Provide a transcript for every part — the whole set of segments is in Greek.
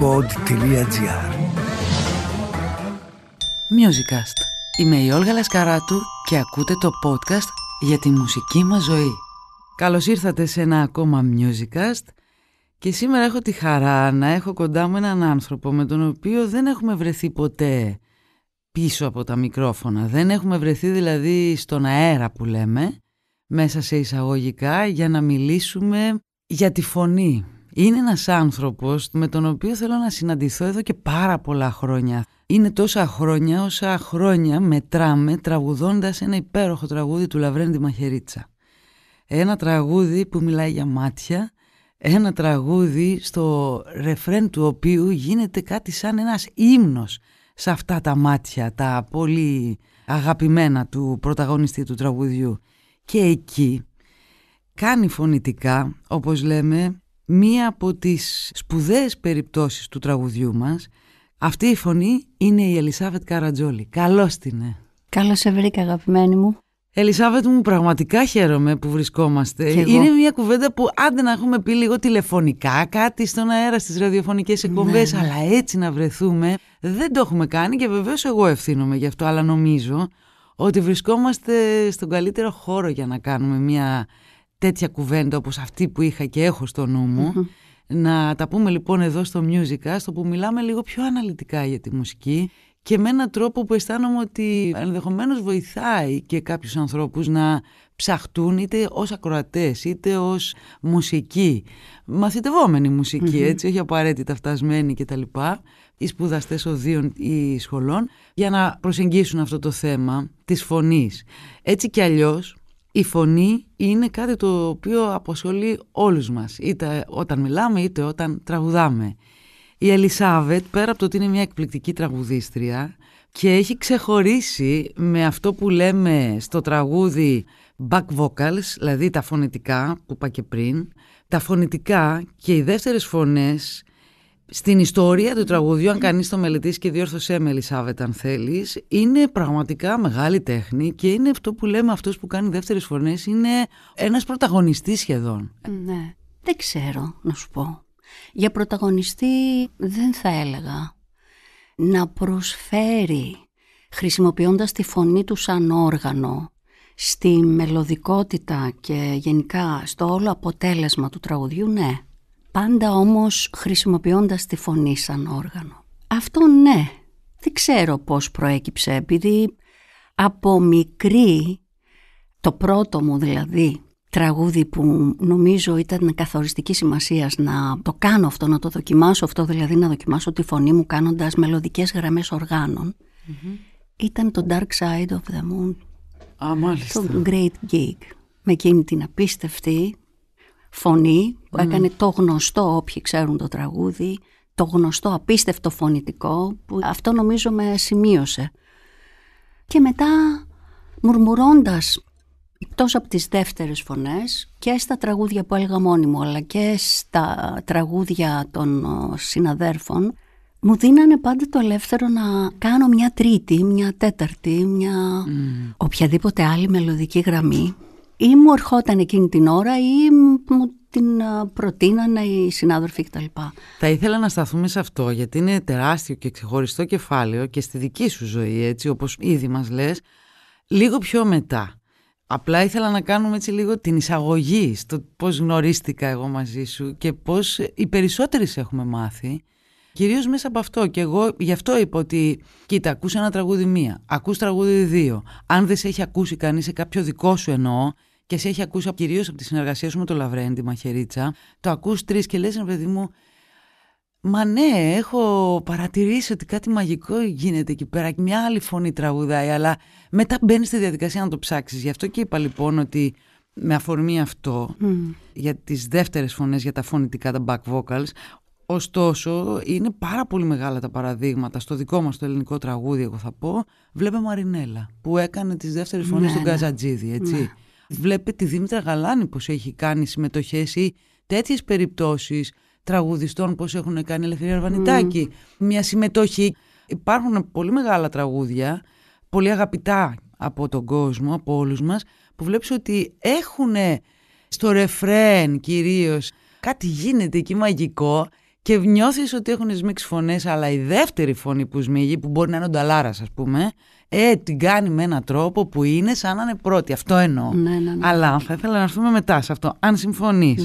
pod.gr Musicast. Είμαι η Όλγα Λασκαράτου και ακούτε το podcast για τη μουσική μας ζωή. Καλώς ήρθατε σε ένα ακόμα Musicast και σήμερα έχω τη χαρά να έχω κοντά μου έναν άνθρωπο με τον οποίο δεν έχουμε βρεθεί ποτέ πίσω από τα μικρόφωνα. Δεν έχουμε βρεθεί δηλαδή στον αέρα που λέμε, μέσα σε εισαγωγικά, για να μιλήσουμε για τη φωνή, είναι ένας άνθρωπος με τον οποίο θέλω να συναντηθώ εδώ και πάρα πολλά χρόνια. Είναι τόσα χρόνια όσα χρόνια μετράμε τραγουδώντας ένα υπέροχο τραγούδι του Λαβρέντη Μαχαιρίτσα. Ένα τραγούδι που μιλάει για μάτια, ένα τραγούδι στο ρεφρέν του οποίου γίνεται κάτι σαν ένας ύμνος σε αυτά τα μάτια, τα πολύ αγαπημένα του πρωταγωνιστή του τραγουδιού. Και εκεί κάνει φωνητικά, όπως λέμε, μία από τις σπουδαίες περιπτώσεις του τραγουδιού μας. Αυτή η φωνή είναι η Ελισάβετ Καρατζόλη. Καλώς την ε. Καλώς σε βρήκα αγαπημένη μου. Ελισάβετ μου, πραγματικά χαίρομαι που βρισκόμαστε. Είναι μια κουβέντα που άντε να έχουμε πει λίγο τηλεφωνικά κάτι στον αέρα στις ραδιοφωνικές εκπομπές, ναι. αλλά έτσι να βρεθούμε δεν το έχουμε κάνει και βεβαίως εγώ ευθύνομαι γι' αυτό, αλλά νομίζω ότι βρισκόμαστε στον καλύτερο χώρο για να κάνουμε μια τέτοια κουβέντα όπως αυτή που είχα και έχω στο νου μου. Να τα πούμε λοιπόν εδώ στο Musica, στο που μιλάμε λίγο πιο αναλυτικά για τη μουσική και με έναν τρόπο που αισθάνομαι ότι ενδεχομένως βοηθάει και κάποιους ανθρώπους να ψαχτούν είτε ως ακροατές είτε ως μουσική, μαθητευόμενη μουσική, mm-hmm. έτσι, όχι απαραίτητα φτασμένη κτλ οι σπουδαστές οδείων ή σχολών για να προσεγγίσουν αυτό το θέμα της φωνής. Έτσι κι αλλιώς η φωνή είναι κάτι το οποίο αποσχολεί όλους μας, είτε όταν μιλάμε είτε όταν τραγουδάμε. Η Ελισάβετ, πέρα από το ότι είναι μια εκπληκτική τραγουδίστρια και έχει ξεχωρίσει με αυτό που λέμε στο τραγούδι back vocals, δηλαδή τα φωνητικά που είπα και πριν, τα φωνητικά και οι δεύτερες φωνές στην ιστορία του τραγουδιού, αν κανείς το μελετήσει και διόρθωσέ με Ελισάβετ αν θέλεις, είναι πραγματικά μεγάλη τέχνη και είναι αυτό που λέμε αυτός που κάνει δεύτερες φωνές, είναι ένας πρωταγωνιστής σχεδόν. Ναι, δεν ξέρω να σου πω. Για πρωταγωνιστή δεν θα έλεγα να προσφέρει χρησιμοποιώντας τη φωνή του σαν όργανο στη μελωδικότητα και γενικά στο όλο αποτέλεσμα του τραγουδιού, ναι. Πάντα όμως χρησιμοποιώντας τη φωνή σαν όργανο. Αυτό ναι, δεν ξέρω πώς προέκυψε επειδή από μικρή, το πρώτο μου δηλαδή τραγούδι που νομίζω ήταν καθοριστική σημασίας να το κάνω αυτό, να το δοκιμάσω αυτό, δηλαδή να δοκιμάσω τη φωνή μου κάνοντας μελωδικές γραμμές ήταν το Dark Side of the Moon. Α, μάλιστα. Το Great Gig. Με εκείνη την απίστευτη φωνή που ναι. έκανε το γνωστό όποιοι ξέρουν το τραγούδι, το γνωστό απίστευτο φωνητικό που αυτό νομίζω με σημείωσε. Και μετά μουρμουρώντας εκτός από τις δεύτερες φωνές και στα τραγούδια που έλεγα μόνη μου αλλά και στα τραγούδια των ε, συναδέρφων μου δίνανε πάντα το ελεύθερο να κάνω μια τρίτη, μια τέταρτη, μια mm. οποιαδήποτε άλλη μελωδική γραμμή ή μου ερχόταν εκείνη την ώρα ή μου την προτείνανε οι συνάδελφοι κτλ. Θα ήθελα να σταθούμε σε αυτό γιατί είναι τεράστιο και ξεχωριστό κεφάλαιο και στη δική σου ζωή έτσι όπως ήδη μας λες λίγο πιο μετά. Απλά ήθελα να κάνουμε έτσι λίγο την εισαγωγή στο πώς γνωρίστηκα εγώ μαζί σου και πώς οι περισσότεροι έχουμε μάθει. Κυρίως μέσα από αυτό και εγώ γι' αυτό είπα ότι κοίτα ακούς ένα τραγούδι μία, ακούς τραγούδι δύο. Αν δεν σε έχει ακούσει κανείς σε κάποιο δικό σου εννοώ και σε έχει ακούσει κυρίως από τη συνεργασία σου με τον Λαβρέντι Μαχερίτσα, το ακούς τρεις και λες, παιδί μου, Μα ναι, έχω παρατηρήσει ότι κάτι μαγικό γίνεται εκεί πέρα. Μια άλλη φωνή τραγουδάει, αλλά μετά μπαίνει στη διαδικασία να το ψάξεις. Γι' αυτό και είπα λοιπόν ότι με αφορμή αυτό, mm. για τις δεύτερες φωνές, για τα φωνητικά, τα back vocals, Ωστόσο, είναι πάρα πολύ μεγάλα τα παραδείγματα. Στο δικό μας το ελληνικό τραγούδι, εγώ θα πω, βλέπε Μαρινέλα, που έκανε τις δεύτερες φωνές ναι, του ναι. Καζατζίδη, έτσι. Ναι. Βλέπετε τη Δήμητρα Γαλάνη πως έχει κάνει συμμετοχές ή τέτοιες περιπτώσεις τραγουδιστών πως έχουν κάνει Ελευθερία Αρβανιτάκη. Mm. Μια συμμετοχή. Υπάρχουν πολύ μεγάλα τραγούδια, πολύ αγαπητά από τον κόσμο, από όλους μας, που βλέπεις ότι έχουν στο ρεφρέν κυρίως κάτι γίνεται εκεί μαγικό και νιώθεις ότι έχουν σμίξει φωνές, αλλά η δεύτερη φωνή που σμίγει, που μπορεί να είναι ο Νταλάρας ας πούμε, ε, την κάνει με έναν τρόπο που είναι σαν να είναι πρώτη. Αυτό εννοώ. Ναι, ναι, ναι. Αλλά θα ήθελα να έρθουμε μετά σε αυτό. Αν συμφωνείς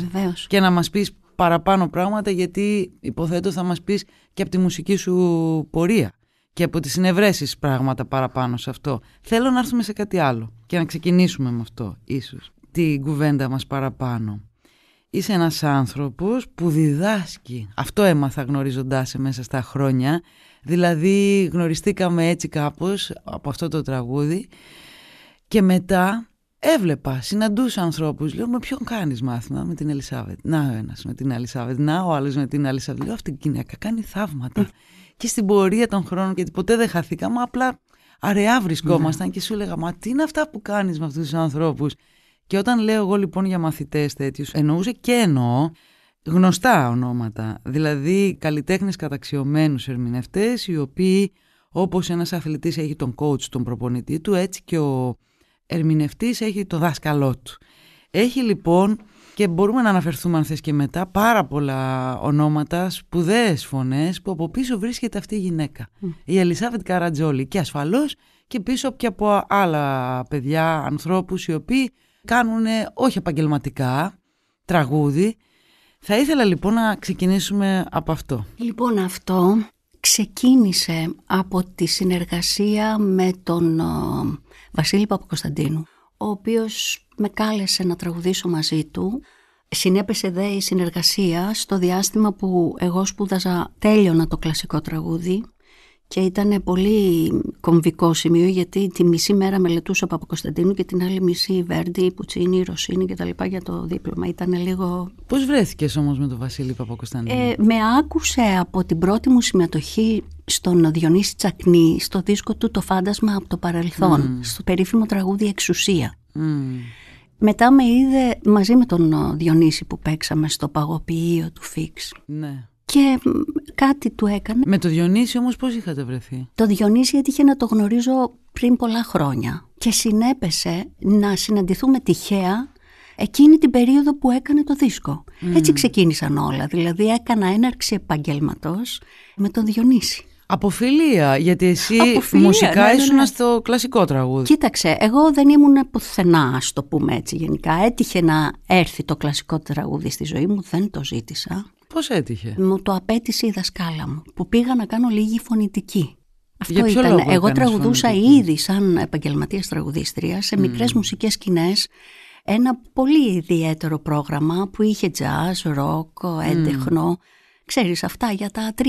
και να μας πεις παραπάνω πράγματα, γιατί υποθέτω θα μας πεις και από τη μουσική σου πορεία και από τις συνευρέσεις πράγματα παραπάνω σε αυτό. Θέλω να έρθουμε σε κάτι άλλο και να ξεκινήσουμε με αυτό, ίσως. Την κουβέντα μας παραπάνω. Είσαι ένας άνθρωπος που διδάσκει. Αυτό έμαθα γνωρίζοντάς σε μέσα στα χρόνια Δηλαδή γνωριστήκαμε έτσι κάπως από αυτό το τραγούδι και μετά έβλεπα, συναντούσα ανθρώπους. Λέω με ποιον κάνεις μάθημα, με την Ελισάβετ. Να ο ένας με την Ελισάβετ, να ο άλλος με την Ελισάβετ. Λέω αυτή η γυναίκα κάνει θαύματα. και στην πορεία των χρόνων γιατί ποτέ δεν χαθήκαμε, απλά αραιά βρισκόμασταν ναι. και σου έλεγα μα τι είναι αυτά που κάνεις με αυτούς τους ανθρώπους. Και όταν λέω εγώ λοιπόν για μαθητές τέτοιους, εννοούσε και εννοώ γνωστά ονόματα, δηλαδή καλλιτέχνες καταξιωμένους ερμηνευτές, οι οποίοι όπως ένας αθλητής έχει τον coach, τον προπονητή του, έτσι και ο ερμηνευτής έχει το δάσκαλό του. Έχει λοιπόν, και μπορούμε να αναφερθούμε αν θες και μετά, πάρα πολλά ονόματα, σπουδαίες φωνές που από πίσω βρίσκεται αυτή η γυναίκα. Η Ελισάβετ Καρατζόλη και ασφαλώς και πίσω και από άλλα παιδιά, ανθρώπους οι οποίοι κάνουν όχι επαγγελματικά τραγούδι, θα ήθελα λοιπόν να ξεκινήσουμε από αυτό. Λοιπόν αυτό ξεκίνησε από τη συνεργασία με τον ε, Βασίλη Παπακοσταντίνου, ο οποίος με κάλεσε να τραγουδήσω μαζί του. Συνέπεσε δε η συνεργασία στο διάστημα που εγώ σπούδαζα τέλειωνα το κλασικό τραγούδι και ήταν πολύ κομβικό σημείο γιατί τη μισή μέρα μελετούσα ο Κωνσταντίνου και την άλλη μισή Βέρντι, Πουτσίνη, Ρωσίνη λοιπά για το δίπλωμα. Ήταν λίγο. Πώς βρέθηκες όμως με τον Βασίλη Παπακοσταντίνου. Ε, με άκουσε από την πρώτη μου συμμετοχή στον Διονύση Τσακνή, στο δίσκο του Το Φάντασμα από το Παρελθόν, mm. στο περίφημο τραγούδι Εξουσία. Mm. Μετά με είδε μαζί με τον Διονύση που παίξαμε στο παγωποιείο του Φίξ. Ναι. Και κάτι του έκανε. Με το Διονύση όμως πώς είχατε βρεθεί. Το Διονύση έτυχε να το γνωρίζω πριν πολλά χρόνια. Και συνέπεσε να συναντηθούμε τυχαία εκείνη την περίοδο που έκανε το δίσκο. Έτσι ξεκίνησαν όλα. Δηλαδή έκανα έναρξη επαγγέλματος με τον Διονύση. Από φιλία, γιατί εσύ μουσικά ναι, ναι, ναι, στο κλασικό τραγούδι. Κοίταξε, εγώ δεν ήμουν πουθενά, ας το πούμε έτσι γενικά. Έτυχε να έρθει το κλασικό τραγούδι στη ζωή μου, δεν το ζήτησα. Πώς έτυχε. Μου το απέτησε η δασκάλα μου, που πήγα να κάνω λίγη φωνητική. Αυτό ήταν. εγώ τραγουδούσα ήδη σαν επαγγελματίας τραγουδίστρια σε mm. μικρές μουσικές σκηνές. Ένα πολύ ιδιαίτερο πρόγραμμα που είχε jazz, rock, έντεχνο ξέρεις αυτά για τα 30,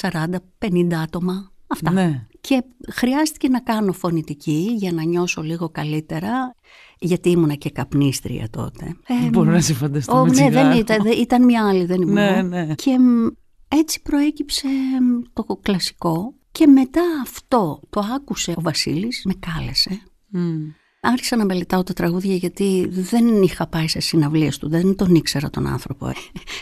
40, 50 άτομα. Αυτά. Ναι. Και χρειάστηκε να κάνω φωνητική για να νιώσω λίγο καλύτερα, γιατί ήμουνα και καπνίστρια τότε. Ε, Μπορώ να σε φανταστώ ο, με Ναι, δεν ήταν, ήταν μια άλλη, δεν ήμουν. Ναι, ναι. Και έτσι προέκυψε το κλασικό. Και μετά αυτό το άκουσε ο Βασίλης, με κάλεσε. Άρχισα να μελετάω τα τραγούδια γιατί δεν είχα πάει σε συναυλίες του, δεν τον ήξερα τον άνθρωπο.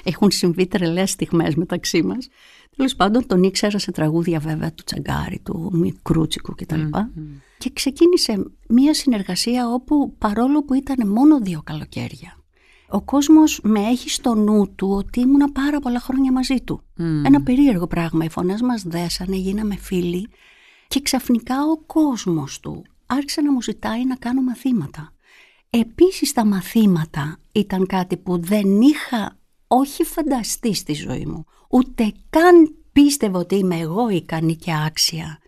Έχουν συμβεί τρελές στιγμές μεταξύ μας. Τέλος πάντων, τον ήξερα σε τραγούδια βέβαια του Τσαγκάρη, του Μικρούτσικου κτλ. Και ξεκίνησε μία συνεργασία όπου παρόλο που ήταν μόνο δύο καλοκαίρια, ο κόσμος με έχει στο νου του ότι ήμουνα πάρα πολλά χρόνια μαζί του. Ένα περίεργο πράγμα. Οι φωνές μας δέσανε, γίναμε φίλοι και ξαφνικά ο κόσμος του άρχισε να μου ζητάει να κάνω μαθήματα. Επίσης τα μαθήματα ήταν κάτι που δεν είχα όχι φανταστεί στη ζωή μου, ούτε καν πίστευα ότι είμαι εγώ ικανή και άξια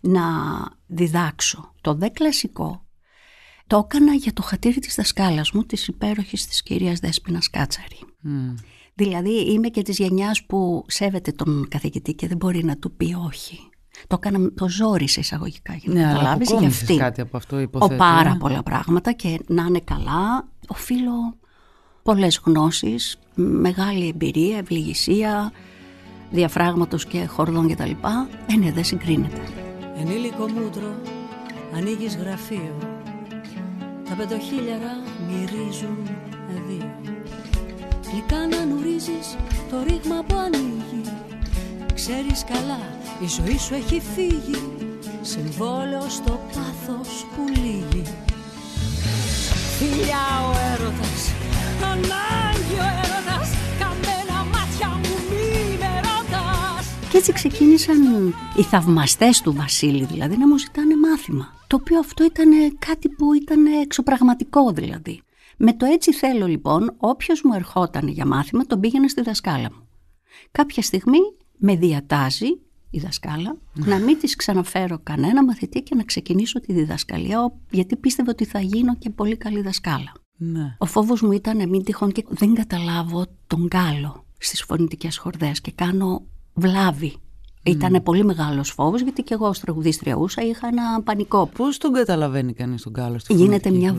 να διδάξω. Το δε κλασικό το έκανα για το χατήρι της δασκάλας μου, της υπέροχης της κυρίας Δέσποινας Κάτσαρη. Δηλαδή είμαι και της γενιάς που σέβεται τον καθηγητή και δεν μπορεί να του πει όχι. Το έκανα, το ζόρισε εισαγωγικά για να ναι, αλλά για κάτι από αυτό υποθέτω. Ο πάρα ναι. πολλά πράγματα και να είναι καλά. Οφείλω πολλές γνώσεις, μεγάλη εμπειρία, ευληγησία, διαφράγματος και χορδών κτλ. Ε, ναι, δεν συγκρίνεται. Ενήλικο μούτρο, ανοίγεις γραφείο. Τα πεντοχίλιαρα μυρίζουν δύο. Γλυκά να νουρίζεις το ρήγμα που ανοίγεις Ξέρεις καλά, η ζωή σου έχει φύγει Συμβόλαιο στο πάθος που λύγει Φιλιά ο έρωτας, ανάγκη ο έρωτας Καμένα μάτια μου με Και έτσι ξεκίνησαν οι θαυμαστές του Βασίλη δηλαδή να μου ζητάνε μάθημα Το οποίο αυτό ήταν κάτι που ήταν εξωπραγματικό δηλαδή με το έτσι θέλω λοιπόν, όποιος μου ερχόταν για μάθημα, τον πήγαινε στη δασκάλα μου. Κάποια στιγμή με διατάζει η δασκάλα να μην της ξαναφέρω κανένα μαθητή και να ξεκινήσω τη διδασκαλία γιατί πίστευε ότι θα γίνω και πολύ καλή δασκάλα. Ναι. Ο φόβος μου ήταν μην τυχόν και δεν καταλάβω τον κάλο στις φωνητικές χορδές και κάνω βλάβη. Mm. Ήταν πολύ μεγάλος φόβος, γιατί και εγώ ως τραγουδίστρια ούσα είχα ένα πανικό. Πώς τον καταλαβαίνει κανείς τον κάλο στη Γίνεται μια.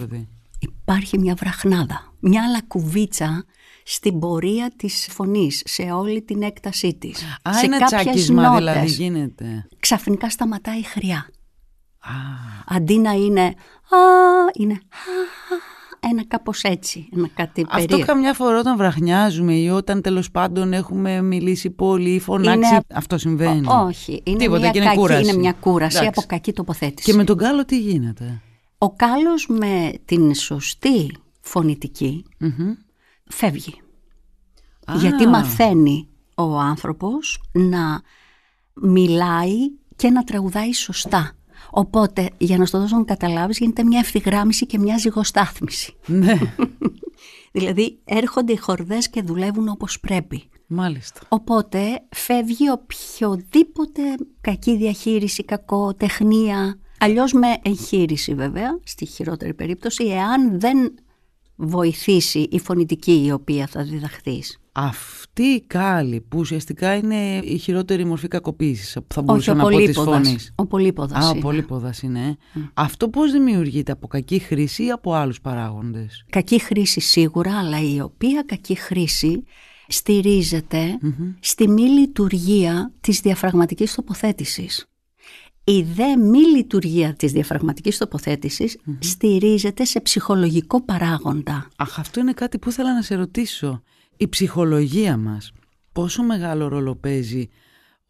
Υπάρχει μια βραχνάδα. Μια λακουβίτσα στην πορεία της φωνής, σε όλη την έκτασή της. Α, σε ένα κάποιες δηλαδή, νότες, δηλαδή γίνεται. Ξαφνικά σταματάει η χρειά. Α. Αντί να είναι α, είναι ένα κάπως έτσι, ένα κάτι Αυτό περίεργο. καμιά φορά όταν βραχνιάζουμε ή όταν τέλος πάντων έχουμε μιλήσει πολύ ή φωνάξει. Αυτό συμβαίνει. όχι. Είναι μια, είναι, κούραση. είναι μια κούραση από κακή τοποθέτηση. Και με τον κάλο τι γίνεται. Ο κάλος με την σωστή φωνητική φεύγει. Γιατί μαθαίνει ο άνθρωπος να μιλάει και να τραγουδάει σωστά. Οπότε, για να στο δώσω να καταλάβεις, γίνεται μια ευθυγράμμιση και μια ζυγοστάθμιση. Ναι. δηλαδή, έρχονται οι χορδές και δουλεύουν όπως πρέπει. Μάλιστα. Οπότε, φεύγει οποιοδήποτε κακή διαχείριση, κακό, τεχνία. Αλλιώς με εγχείρηση βέβαια, στη χειρότερη περίπτωση, εάν δεν βοηθήσει η φωνητική η οποία θα διδαχθείς. Αυτή η κάλη που ουσιαστικά είναι η χειρότερη μορφή κακοποίησης που θα μπορούσε να πω της Ο πολύποδας Α, είναι. ο πολύποδας είναι. Αυτό πώς δημιουργείται από κακή χρήση ή από άλλους παράγοντες. Κακή χρήση σίγουρα, αλλά η οποία κακή χρήση στηριζεται στη μη λειτουργία της διαφραγματικής τοποθέτησης η δε μη λειτουργία της διαφραγματικής στηρίζεται σε ψυχολογικό παράγοντα. Αχ, αυτό είναι κάτι που ήθελα να σε ρωτήσω. Η ψυχολογία μας πόσο μεγάλο ρόλο παίζει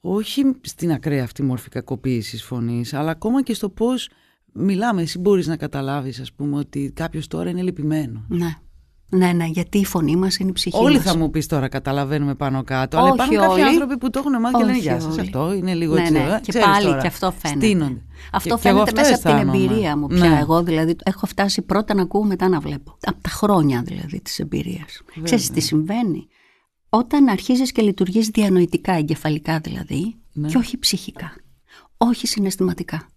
όχι στην ακραία αυτή μορφή κακοποίησης φωνής, αλλά ακόμα και στο πώς μιλάμε. Εσύ μπορείς να καταλάβεις, ας πούμε, ότι κάποιος τώρα είναι λυπημένος. Ναι. Ναι, ναι, γιατί η φωνή μας είναι η ψυχή Όλοι θα μου πεις τώρα, καταλαβαίνουμε πάνω κάτω. Όχι αλλά υπάρχουν όλοι. κάποιοι άνθρωποι που το έχουν μάθει και λένε Γεια σας, αυτό είναι λίγο ναι, έτσι. Ναι, Και πάλι τώρα. και αυτό φαίνεται. Στείνονται. Αυτό και, φαίνεται μέσα από την εμπειρία μου πια. Ναι. Εγώ δηλαδή έχω φτάσει πρώτα να ακούω, μετά να βλέπω. Από τα χρόνια δηλαδή της εμπειρίας. Ξέρεις τι ναι. συμβαίνει. Όταν αρχίζεις και λειτουργείς διανοητικά, εγκεφαλικά δηλαδή, ναι. και όχι ψυχικά, όχι συναισθηματικά,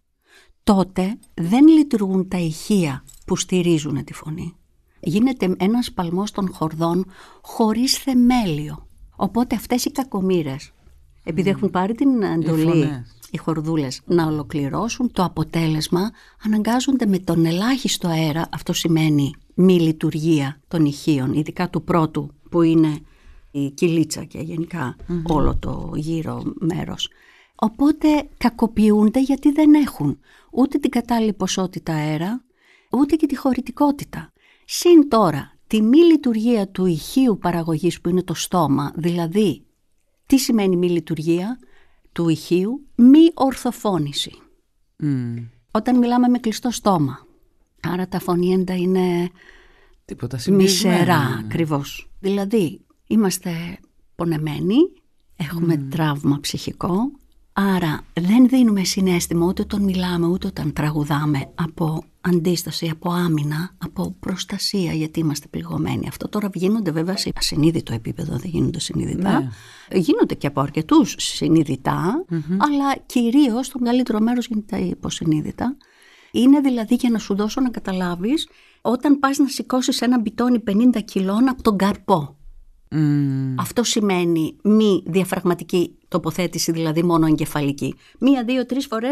τότε δεν λειτουργούν τα ηχεία που στηρίζουν τη φωνή γίνεται ένας παλμός των χορδών χωρίς θεμέλιο. Οπότε αυτές οι κακομήρες, επειδή έχουν πάρει την εντολή οι, οι χορδούλες να ολοκληρώσουν το αποτέλεσμα, αναγκάζονται με τον ελάχιστο αέρα, αυτό σημαίνει μη λειτουργία των ηχείων, ειδικά του πρώτου που είναι η κυλίτσα και γενικα όλο το γύρο μέρος. Οπότε κακοποιούνται γιατί δεν έχουν ούτε την κατάλληλη ποσότητα αέρα, ούτε και τη χωρητικότητα. Συν τώρα τη μη λειτουργία του ηχείου παραγωγής που είναι το στόμα, δηλαδή τι σημαίνει μη λειτουργία του ηχείου, μη ορθοφώνηση. Όταν μιλάμε με κλειστό στόμα, άρα τα φωνήεντα είναι Τίποτα μισερά ναι. ακριβώς. Δηλαδή είμαστε πονεμένοι, έχουμε τραύμα ψυχικό, Άρα δεν δίνουμε συνέστημα ούτε όταν μιλάμε ούτε όταν τραγουδάμε από αντίσταση, από άμυνα, από προστασία γιατί είμαστε πληγωμένοι. Αυτό τώρα γίνονται βέβαια σε ασυνείδητο επίπεδο, δεν γίνονται συνειδητά. Ναι. Γίνονται και από αρκετούς συνειδητά, mm-hmm. αλλά κυρίως το μεγαλύτερο μέρος γίνεται υποσυνείδητα. Είναι δηλαδή για να σου δώσω να καταλάβεις όταν πας να σηκώσεις ένα μπιτόνι 50 κιλών από τον καρπό. Mm. Αυτό σημαίνει μη διαφραγματική τοποθέτηση, δηλαδή μόνο εγκεφαλική. Μία, δύο, τρεις φορές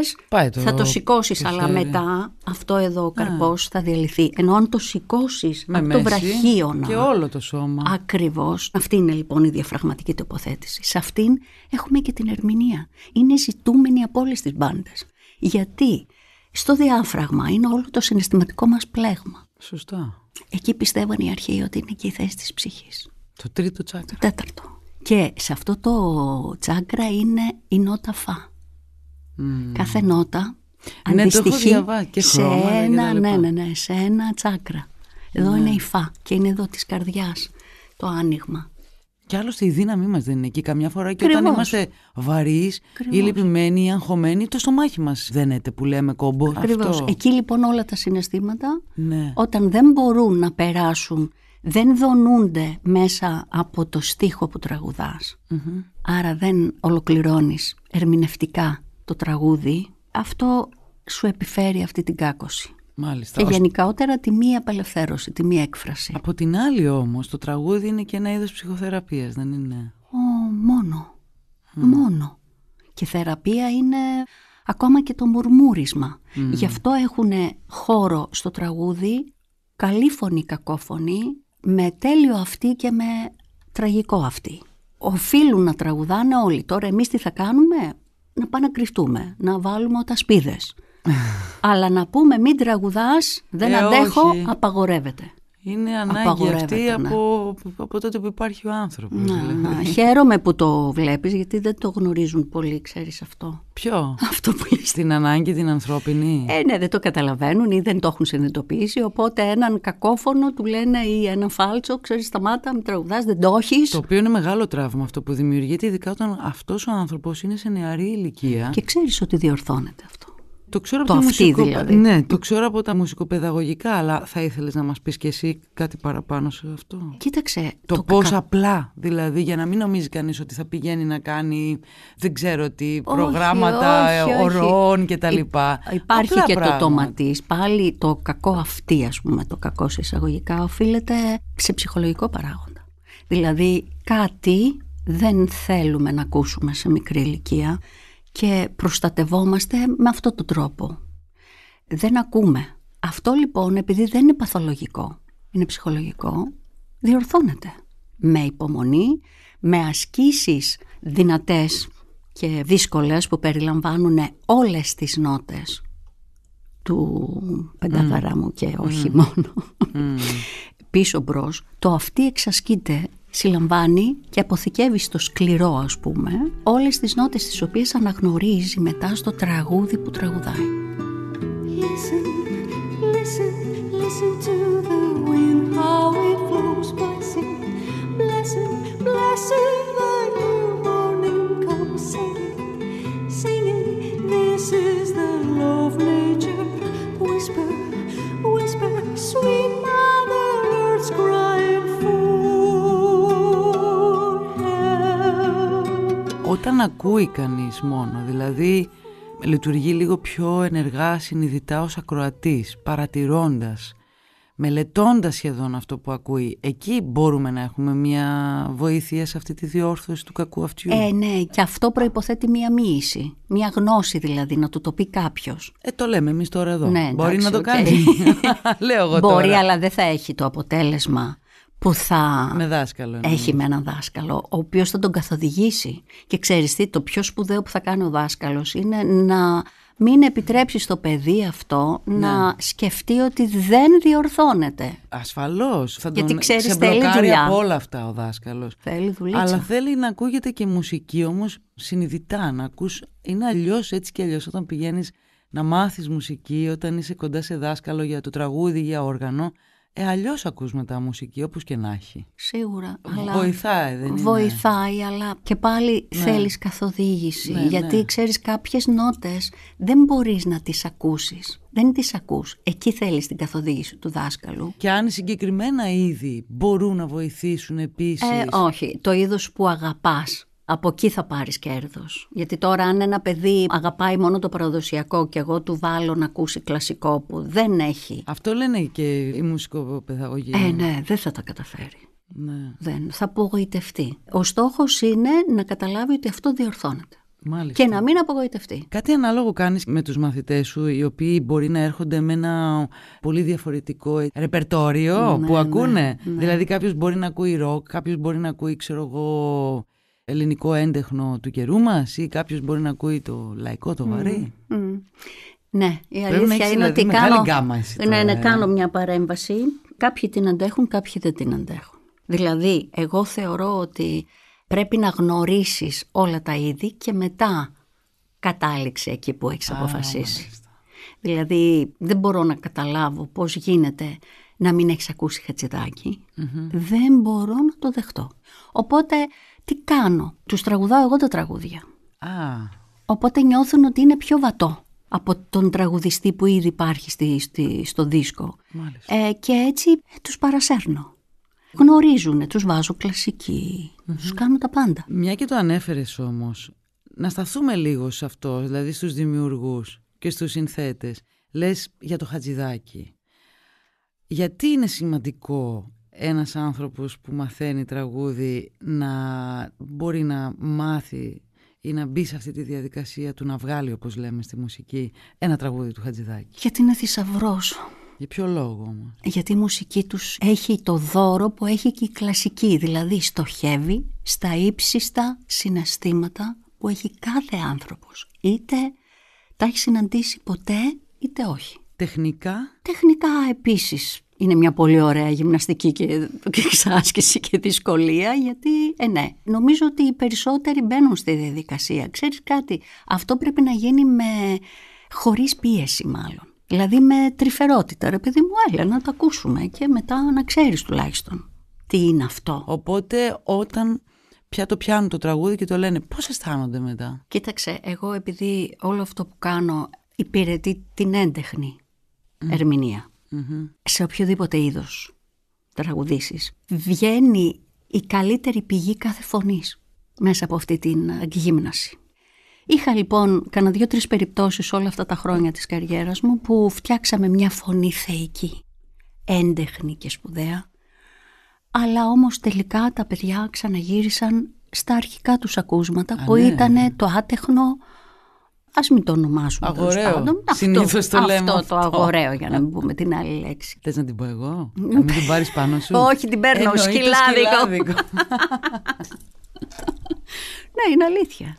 θα το σηκώσεις, αλλά μετά αυτό εδώ ο ναι. καρπός θα διαλυθεί. Ενώ αν το σηκώσεις με από το βραχίωνα. Και όλο το σώμα. Ακριβώς. Αυτή είναι λοιπόν η διαφραγματική τοποθέτηση. Σε αυτήν έχουμε και την ερμηνεία. Είναι ζητούμενη από όλες τις μπάντες. Γιατί στο διάφραγμα είναι όλο το συναισθηματικό μας πλέγμα. Σωστά. Εκεί πιστεύαν οι αρχαίοι ότι είναι και η θέση της ψυχής. Το τρίτο τσάκρα. Τέταρτο. Και σε αυτό το τσάκρα είναι η νότα φα. Κάθε νότα ναι, αντιστοιχεί ναι, και σε, ένα, ναι, ναι, ναι, σε ένα τσάκρα. Εδώ είναι ναι. η φα και είναι εδώ της καρδιάς το άνοιγμα. Και άλλωστε η δύναμή μας δεν είναι εκεί. Καμιά φορά και όταν είμαστε βαρύς ή λυπημένοι ή αγχωμένοι, το στομάχι μας δένεται που λέμε κόμπο. Ακριβώς. Εκεί λοιπόν όλα τα συναισθήματα, ναι. όταν δεν μπορούν να περάσουν δεν δονούνται μέσα από το στίχο που τραγουδάς. Mm-hmm. Άρα δεν ολοκληρώνεις ερμηνευτικά το τραγούδι. Αυτό σου επιφέρει αυτή την κάκωση. Μάλιστα. Και γενικότερα τη μία απελευθέρωση, τη μία έκφραση. Από την άλλη όμως, το τραγούδι είναι και ένα είδος ψυχοθεραπείας, δεν είναι... Ο, μόνο. αρα δεν ολοκληρωνεις ερμηνευτικα το τραγουδι αυτο σου επιφερει αυτη την κακωση μαλιστα Και θεραπεία είναι ειναι ο μονο μονο και θεραπεια ειναι ακομα και το μουρμούρισμα. Γι' αυτό έχουν χώρο στο τραγούδι καλή φωνή, κακόφωνη, με τέλειο αυτή και με τραγικό αυτή. Οφείλουν να τραγουδάνε όλοι. Τώρα εμείς τι θα κάνουμε, να πάμε να κρυφτούμε, να βάλουμε τα σπίδες. Αλλά να πούμε μην τραγουδάς, δεν ε, αντέχω, απαγορεύεται. Είναι ανάγκη αυτή ναι. από, από τότε που υπάρχει ο άνθρωπος. Να, δηλαδή. Χαίρομαι που το βλέπεις γιατί δεν το γνωρίζουν πολύ, ξέρεις αυτό. Ποιο? Αυτό που Στην ανάγκη την ανθρώπινη. Ε, ναι, δεν το καταλαβαίνουν ή δεν το έχουν συνειδητοποιήσει, οπότε έναν κακόφωνο του λένε ή έναν φάλτσο, ξέρεις σταμάτα, με τραγουδάς, δεν το έχεις. Το οποίο είναι μεγάλο τραύμα αυτό που δημιουργείται, ειδικά όταν αυτός ο άνθρωπος είναι σε νεαρή ηλικία. Και ξέρεις ότι διορθώνεται αυτό. Το ξέρω το από τα αυτή μουσικο... δηλαδή. Ναι, το μουσικοπαιδαγωγικά, αλλά θα ήθελες να μας πεις και εσύ κάτι παραπάνω σε αυτό. Κοίταξε. Το, το πώς απλά, δηλαδή, για να μην νομίζει κανείς ότι θα πηγαίνει να κάνει, δεν ξέρω τι, προγράμματα ορών και τα λοιπά. Υπάρχει απλά και πράγμα. το τοματής. Πάλι το κακό αυτή, ας πούμε, το κακό σε εισαγωγικά, οφείλεται σε ψυχολογικό παράγοντα. Δηλαδή κάτι δεν θέλουμε να ακούσουμε σε μικρή ηλικία και προστατευόμαστε με αυτόν τον τρόπο. Δεν ακούμε. Αυτό λοιπόν επειδή δεν είναι παθολογικό, είναι ψυχολογικό, διορθώνεται. Με υπομονή, με ασκήσεις δυνατές και δύσκολες που περιλαμβάνουν όλες τις νότες του πενταδαρά μου και όχι μόνο πίσω μπρος, το αυτή εξασκείται συλλαμβάνει και αποθηκεύει στο σκληρό ας πούμε όλες τις νότες τις οποίες αναγνωρίζει μετά στο τραγούδι που τραγουδάει. whisper, whisper, sweet mother όταν ακούει κανείς μόνο, δηλαδή λειτουργεί λίγο πιο ενεργά συνειδητά ως ακροατής, παρατηρώντας, μελετώντας σχεδόν αυτό που ακούει. Εκεί μπορούμε να έχουμε μια βοήθεια σε αυτή τη διόρθωση του κακού αυτιού. Ε, ναι, και αυτό προϋποθέτει μια μοίηση, μια γνώση δηλαδή, να του το πει κάποιος. Ε, το λέμε εμείς τώρα εδώ. Ναι, Μπορεί να το κάνει, λέω εγώ Μπορεί, αλλά δεν θα έχει το αποτέλεσμα που θα με δάσκαλο, έχει με έναν δάσκαλο, ο οποίος θα τον καθοδηγήσει. Και ξέρεις τι, το πιο σπουδαίο που θα κάνει ο δάσκαλος είναι να μην επιτρέψει στο παιδί αυτό ναι. να σκεφτεί ότι δεν διορθώνεται. Ασφαλώς. Θα τον Γιατί ξέρεις, θέλει δουλειά. από όλα αυτά ο δάσκαλος. Θέλει δουλειά Αλλά θέλει να ακούγεται και μουσική όμως συνειδητά. Να ακούς, είναι αλλιώς έτσι και αλλιώς όταν πηγαίνεις να μάθεις μουσική, όταν είσαι κοντά σε δάσκαλο για το τραγούδι, για όργανο ε, Αλλιώς ακούς μετά μουσική, όπως και να έχει. Σίγουρα. Ε, βοηθάει, δεν είναι. Βοηθάει, αλλά και πάλι ναι. θέλεις καθοδήγηση. Ναι, γιατί ναι. ξέρεις κάποιες νότες δεν μπορείς να τις ακούσεις. Δεν τις ακούς. Εκεί θέλεις την καθοδήγηση του δάσκαλου. Και αν συγκεκριμένα είδη μπορούν να βοηθήσουν επίσης. Ε, όχι. Το είδος που αγαπάς από εκεί θα πάρεις κέρδος. Γιατί τώρα αν ένα παιδί αγαπάει μόνο το παραδοσιακό και εγώ του βάλω να ακούσει κλασικό που δεν έχει... Αυτό λένε και οι μουσικοπαιδαγωγοί. Ε, ναι, δεν θα τα καταφέρει. Ναι. Δεν, θα απογοητευτεί. Ο στόχος είναι να καταλάβει ότι αυτό διορθώνεται. Μάλιστα. Και να μην απογοητευτεί. Κάτι ανάλογο κάνεις με τους μαθητές σου, οι οποίοι μπορεί να έρχονται με ένα πολύ διαφορετικό ρεπερτόριο ναι, που ναι, ακούνε. Ναι. δηλαδή κάποιος μπορεί να ακούει ροκ, κάποιος μπορεί να ακούει, ξέρω εγώ, ελληνικό έντεχνο του καιρού μας ή κάποιος μπορεί να ακούει το λαϊκό, το βαρύ. Ναι, η αλήθεια είναι δηλαδή, ότι κάνω, ναι, ναι ε. κάνω μια παρέμβαση. Κάποιοι την αντέχουν, κάποιοι δεν την αντέχουν. Δηλαδή, εγώ θεωρώ ότι πρέπει να γνωρίσεις όλα τα είδη και μετά κατάληξε εκεί που έχεις αποφασίσει. δηλαδή, δεν μπορώ να καταλάβω πώς γίνεται να μην έχεις ακούσει Δεν μπορώ να το δεχτώ. Οπότε τι κάνω. Τους τραγουδάω εγώ τα τραγούδια. Α. Οπότε νιώθουν ότι είναι πιο βατό από τον τραγουδιστή που ήδη υπάρχει στη, στο δίσκο. Ε, και έτσι ε, τους παρασέρνω. Γνωρίζουν, τους βάζω κλασική, τους κάνω τα πάντα. Μια και το ανέφερες όμως, να σταθούμε λίγο σε αυτό, δηλαδή στους δημιουργούς και στους συνθέτες. Λες για το Χατζηδάκι. Γιατί είναι σημαντικό ένας άνθρωπος που μαθαίνει τραγούδι να μπορεί να μάθει ή να μπει σε αυτή τη διαδικασία του να βγάλει, όπως λέμε στη μουσική, ένα τραγούδι του Χατζηδάκη. Γιατί είναι θησαυρός. Για ποιο λόγο όμως. Γιατί η μουσική τους έχει το δώρο που έχει και η κλασική, δηλαδή στοχεύει στα ύψιστα συναστήματα που έχει κάθε άνθρωπος. Είτε τα έχει συναντήσει ποτέ, είτε όχι. Τεχνικά. Τεχνικά επίσης είναι μια πολύ ωραία γυμναστική και εξάσκηση και δυσκολία, γιατί, ε, ναι, νομίζω ότι οι περισσότεροι μπαίνουν στη διαδικασία. Ξέρεις κάτι, αυτό πρέπει να γίνει με χωρίς πίεση μάλλον. Δηλαδή με τρυφερότητα, ρε παιδί μου, έλα να τα ακούσουμε και μετά να ξέρεις τουλάχιστον τι είναι αυτό. Οπότε όταν πια το πιάνουν το τραγούδι και το λένε, πώς αισθάνονται μετά. Κοίταξε, εγώ επειδή όλο αυτό που κάνω υπηρετεί την έντεχνη mm. ερμηνεία σε οποιοδήποτε είδος τραγουδήσεις. Βγαίνει η καλύτερη πηγή κάθε φωνής μέσα από αυτή την ε, γύμναση. Είχα λοιπόν κανένα δύο-τρεις περιπτώσεις όλα αυτά τα χρόνια της καριέρας μου που φτιάξαμε μια φωνή θεϊκή, έντεχνη και σπουδαία, αλλά όμως τελικά τα παιδιά ξαναγύρισαν στα αρχικά τους ακούσματα Α, που ναι. ήταν το άτεχνο, Ας μην το ονομάσουμε αγοραίο. Συνήθως το λέμε. Αυτό, το αγοραίο, για να μην πούμε την άλλη λέξη. Θες να την πω εγώ, να μην την πάρεις πάνω σου. Όχι, την παίρνω. Σκυλάδικο. ναι, είναι αλήθεια.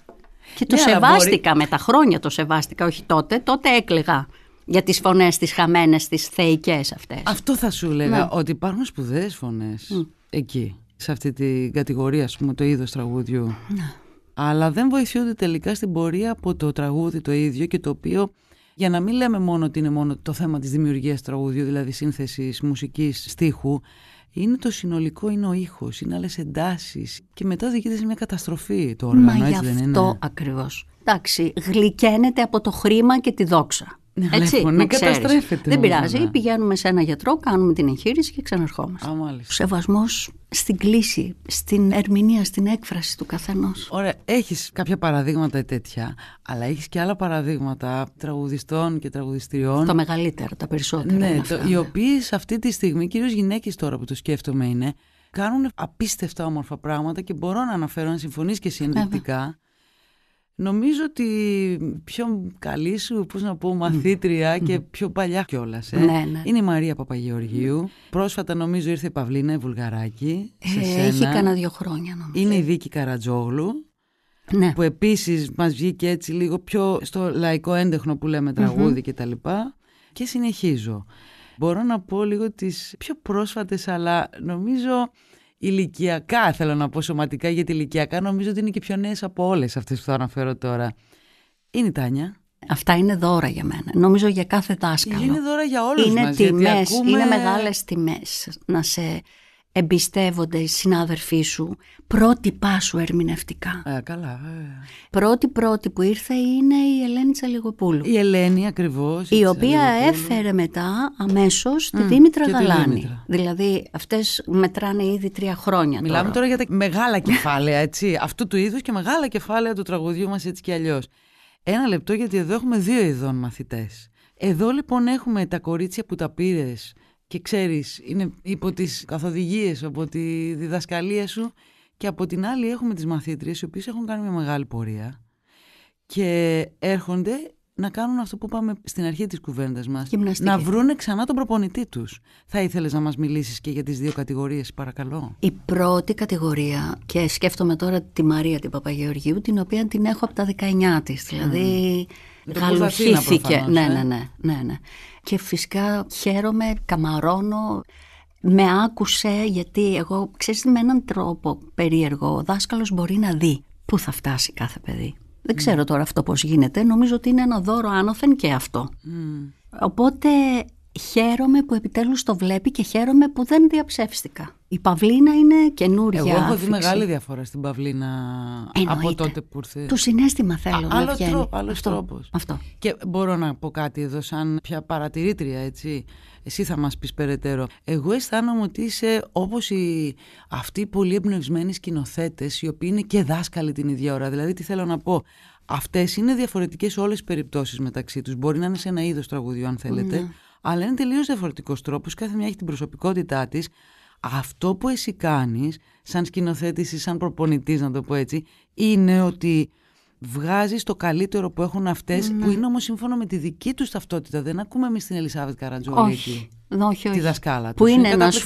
Και το ναι, σεβάστηκα με τα χρόνια, το σεβάστηκα, όχι τότε. Τότε έκλεγα για τις φωνές τις χαμένες, τις θεϊκές αυτές. Αυτό θα σου έλεγα, ναι. ότι υπάρχουν σπουδαίες φωνές εκεί, σε αυτή την κατηγορία, ας πούμε, το είδος τραγουδιού. Ναι αλλά δεν βοηθούνται τελικά στην πορεία από το τραγούδι το ίδιο και το οποίο για να μην λέμε μόνο ότι είναι μόνο το θέμα της δημιουργίας τραγουδιού, δηλαδή σύνθεσης μουσικής στίχου, είναι το συνολικό, είναι ο ήχος, είναι άλλες εντάσεις και μετά οδηγείται σε μια καταστροφή το όργανο, Μα έτσι δεν είναι. Μα αυτό ακριβώς. Εντάξει, γλυκαίνεται από το χρήμα και τη δόξα. Έτσι, να καταστρέφεται. Δεν πειράζει. Ναι. Πηγαίνουμε σε ένα γιατρό, κάνουμε την εγχείρηση και ξαναρχόμαστε. Α, μάλιστα. Σεβασμός στην κλίση, στην ερμηνεία, στην έκφραση του καθενός. Ωραία, έχεις κάποια παραδείγματα τέτοια, αλλά έχεις και άλλα παραδείγματα τραγουδιστών και τραγουδιστριών. Τα μεγαλύτερα, τα περισσότερα. Ναι, το, ναι. οι οποίες αυτή τη στιγμή, κυρίως γυναίκες τώρα που το σκέφτομαι είναι, κάνουν απίστευτα όμορφα πράγματα και μπορώ να αναφέρω, αν συμφωνείς και συνδεκτικά. Νομίζω ότι πιο καλή σου, πώς να πω, μαθήτρια και πιο παλιά κιόλας. Ε. Ναι, ναι. Είναι η Μαρία Παπαγεωργίου. Πρόσφατα νομίζω ήρθε η Παυλίνα η Βουλγαράκη. Ε, σε Έχει κάνα δύο χρόνια νομίζω. Είναι η Δίκη Καρατζόγλου. Ναι. Που επίσης μας βγήκε έτσι λίγο πιο στο λαϊκό έντεχνο που λέμε τραγούδι και Και συνεχίζω. Μπορώ να πω λίγο τις πιο πρόσφατες αλλά νομίζω ηλικιακά, θέλω να πω σωματικά, γιατί ηλικιακά νομίζω ότι είναι και πιο νέες από όλες αυτές που θα αναφέρω τώρα. Είναι η Τάνια. Αυτά είναι δώρα για μένα. Νομίζω για κάθε δάσκαλο. Είναι δώρα για όλους είναι μας. Τιμές, Είναι μεγάλες τιμές να σε εμπιστεύονται οι συνάδελφοί σου πρότυπά σου ερμηνευτικά. Ε, καλά. Ε. Πρώτη-πρώτη που ήρθε είναι η Ελένη Τσαλιγοπούλου. Η Ελένη ακριβώς. Η, οποία έφερε μετά αμέσως τη Δήμητρα Γαλάνη. Δηλαδή αυτές μετράνε ήδη τρία χρόνια Μιλάμε τώρα, για τα μεγάλα κεφάλαια έτσι. Αυτού του είδους και μεγάλα κεφάλαια του τραγουδιού μας έτσι και αλλιώς. Ένα λεπτό γιατί εδώ έχουμε δύο ειδών μαθητές. Εδώ λοιπόν έχουμε τα κορίτσια που τα πήρες και ξέρεις, είναι υπό τις καθοδηγίες, από τη διδασκαλία σου και από την άλλη έχουμε τις μαθήτριες οι οποίες έχουν κάνει μια μεγάλη πορεία και έρχονται να κάνουν αυτό που είπαμε στην αρχή της κουβέντας μας. Να βρούνε ξανά τον προπονητή τους. Θα ήθελες να μας μιλήσεις και για τις δύο κατηγορίες, παρακαλώ. Η πρώτη κατηγορία, και σκέφτομαι τώρα τη Μαρία την Παπαγεωργίου, την οποία την έχω από τα 19 της. Δηλαδή Γαλουχήθηκε. Ναι, ε. ναι, ναι, ναι, ναι. Και φυσικά χαίρομαι, καμαρώνω. Με άκουσε γιατί εγώ, ξέρεις, με έναν τρόπο περίεργο ο δάσκαλος μπορεί να δει πού θα φτάσει κάθε παιδί. Δεν ξέρω ναι. τώρα αυτό πώς γίνεται. Νομίζω ότι είναι ένα δώρο άνωθεν και αυτό. Οπότε Χαίρομαι που επιτέλους το βλέπει και χαίρομαι που δεν διαψεύστηκα. Η Παυλίνα είναι καινούρια. Εγώ έχω δει μεγάλη διαφορά στην Παυλίνα από τότε που ήρθε. Το συνέστημα θέλω Α, να άλλο βγαίνει. Αυτό. Και μπορώ να πω κάτι εδώ σαν πια παρατηρήτρια, έτσι. Εσύ θα μας πεις περαιτέρω. Εγώ αισθάνομαι ότι είσαι όπως οι, αυτοί οι πολύ εμπνευσμένοι σκηνοθέτες, οι οποίοι είναι και δάσκαλοι την ίδια ώρα. Δηλαδή τι θέλω να πω. Αυτές είναι διαφορετικές όλες οι περιπτώσεις μεταξύ τους. Μπορεί να είναι σε ένα είδος τραγουδιού αν θέλετε. Ναι αλλά είναι τελείως διαφορετικός τρόπος, κάθε μια έχει την προσωπικότητά της. Αυτό που εσύ κάνεις σαν σκηνοθέτης ή σαν προπονητής, να το πω έτσι, είναι ότι βγάζεις το καλύτερο που έχουν αυτές, ναι. που είναι όμως σύμφωνο με τη δική τους ταυτότητα. Δεν ακούμε εμείς την Ελισάβετ Καρατζόλη εκεί. Όχι, όχι. Τη δασκάλα τους. Που είναι, είναι ένας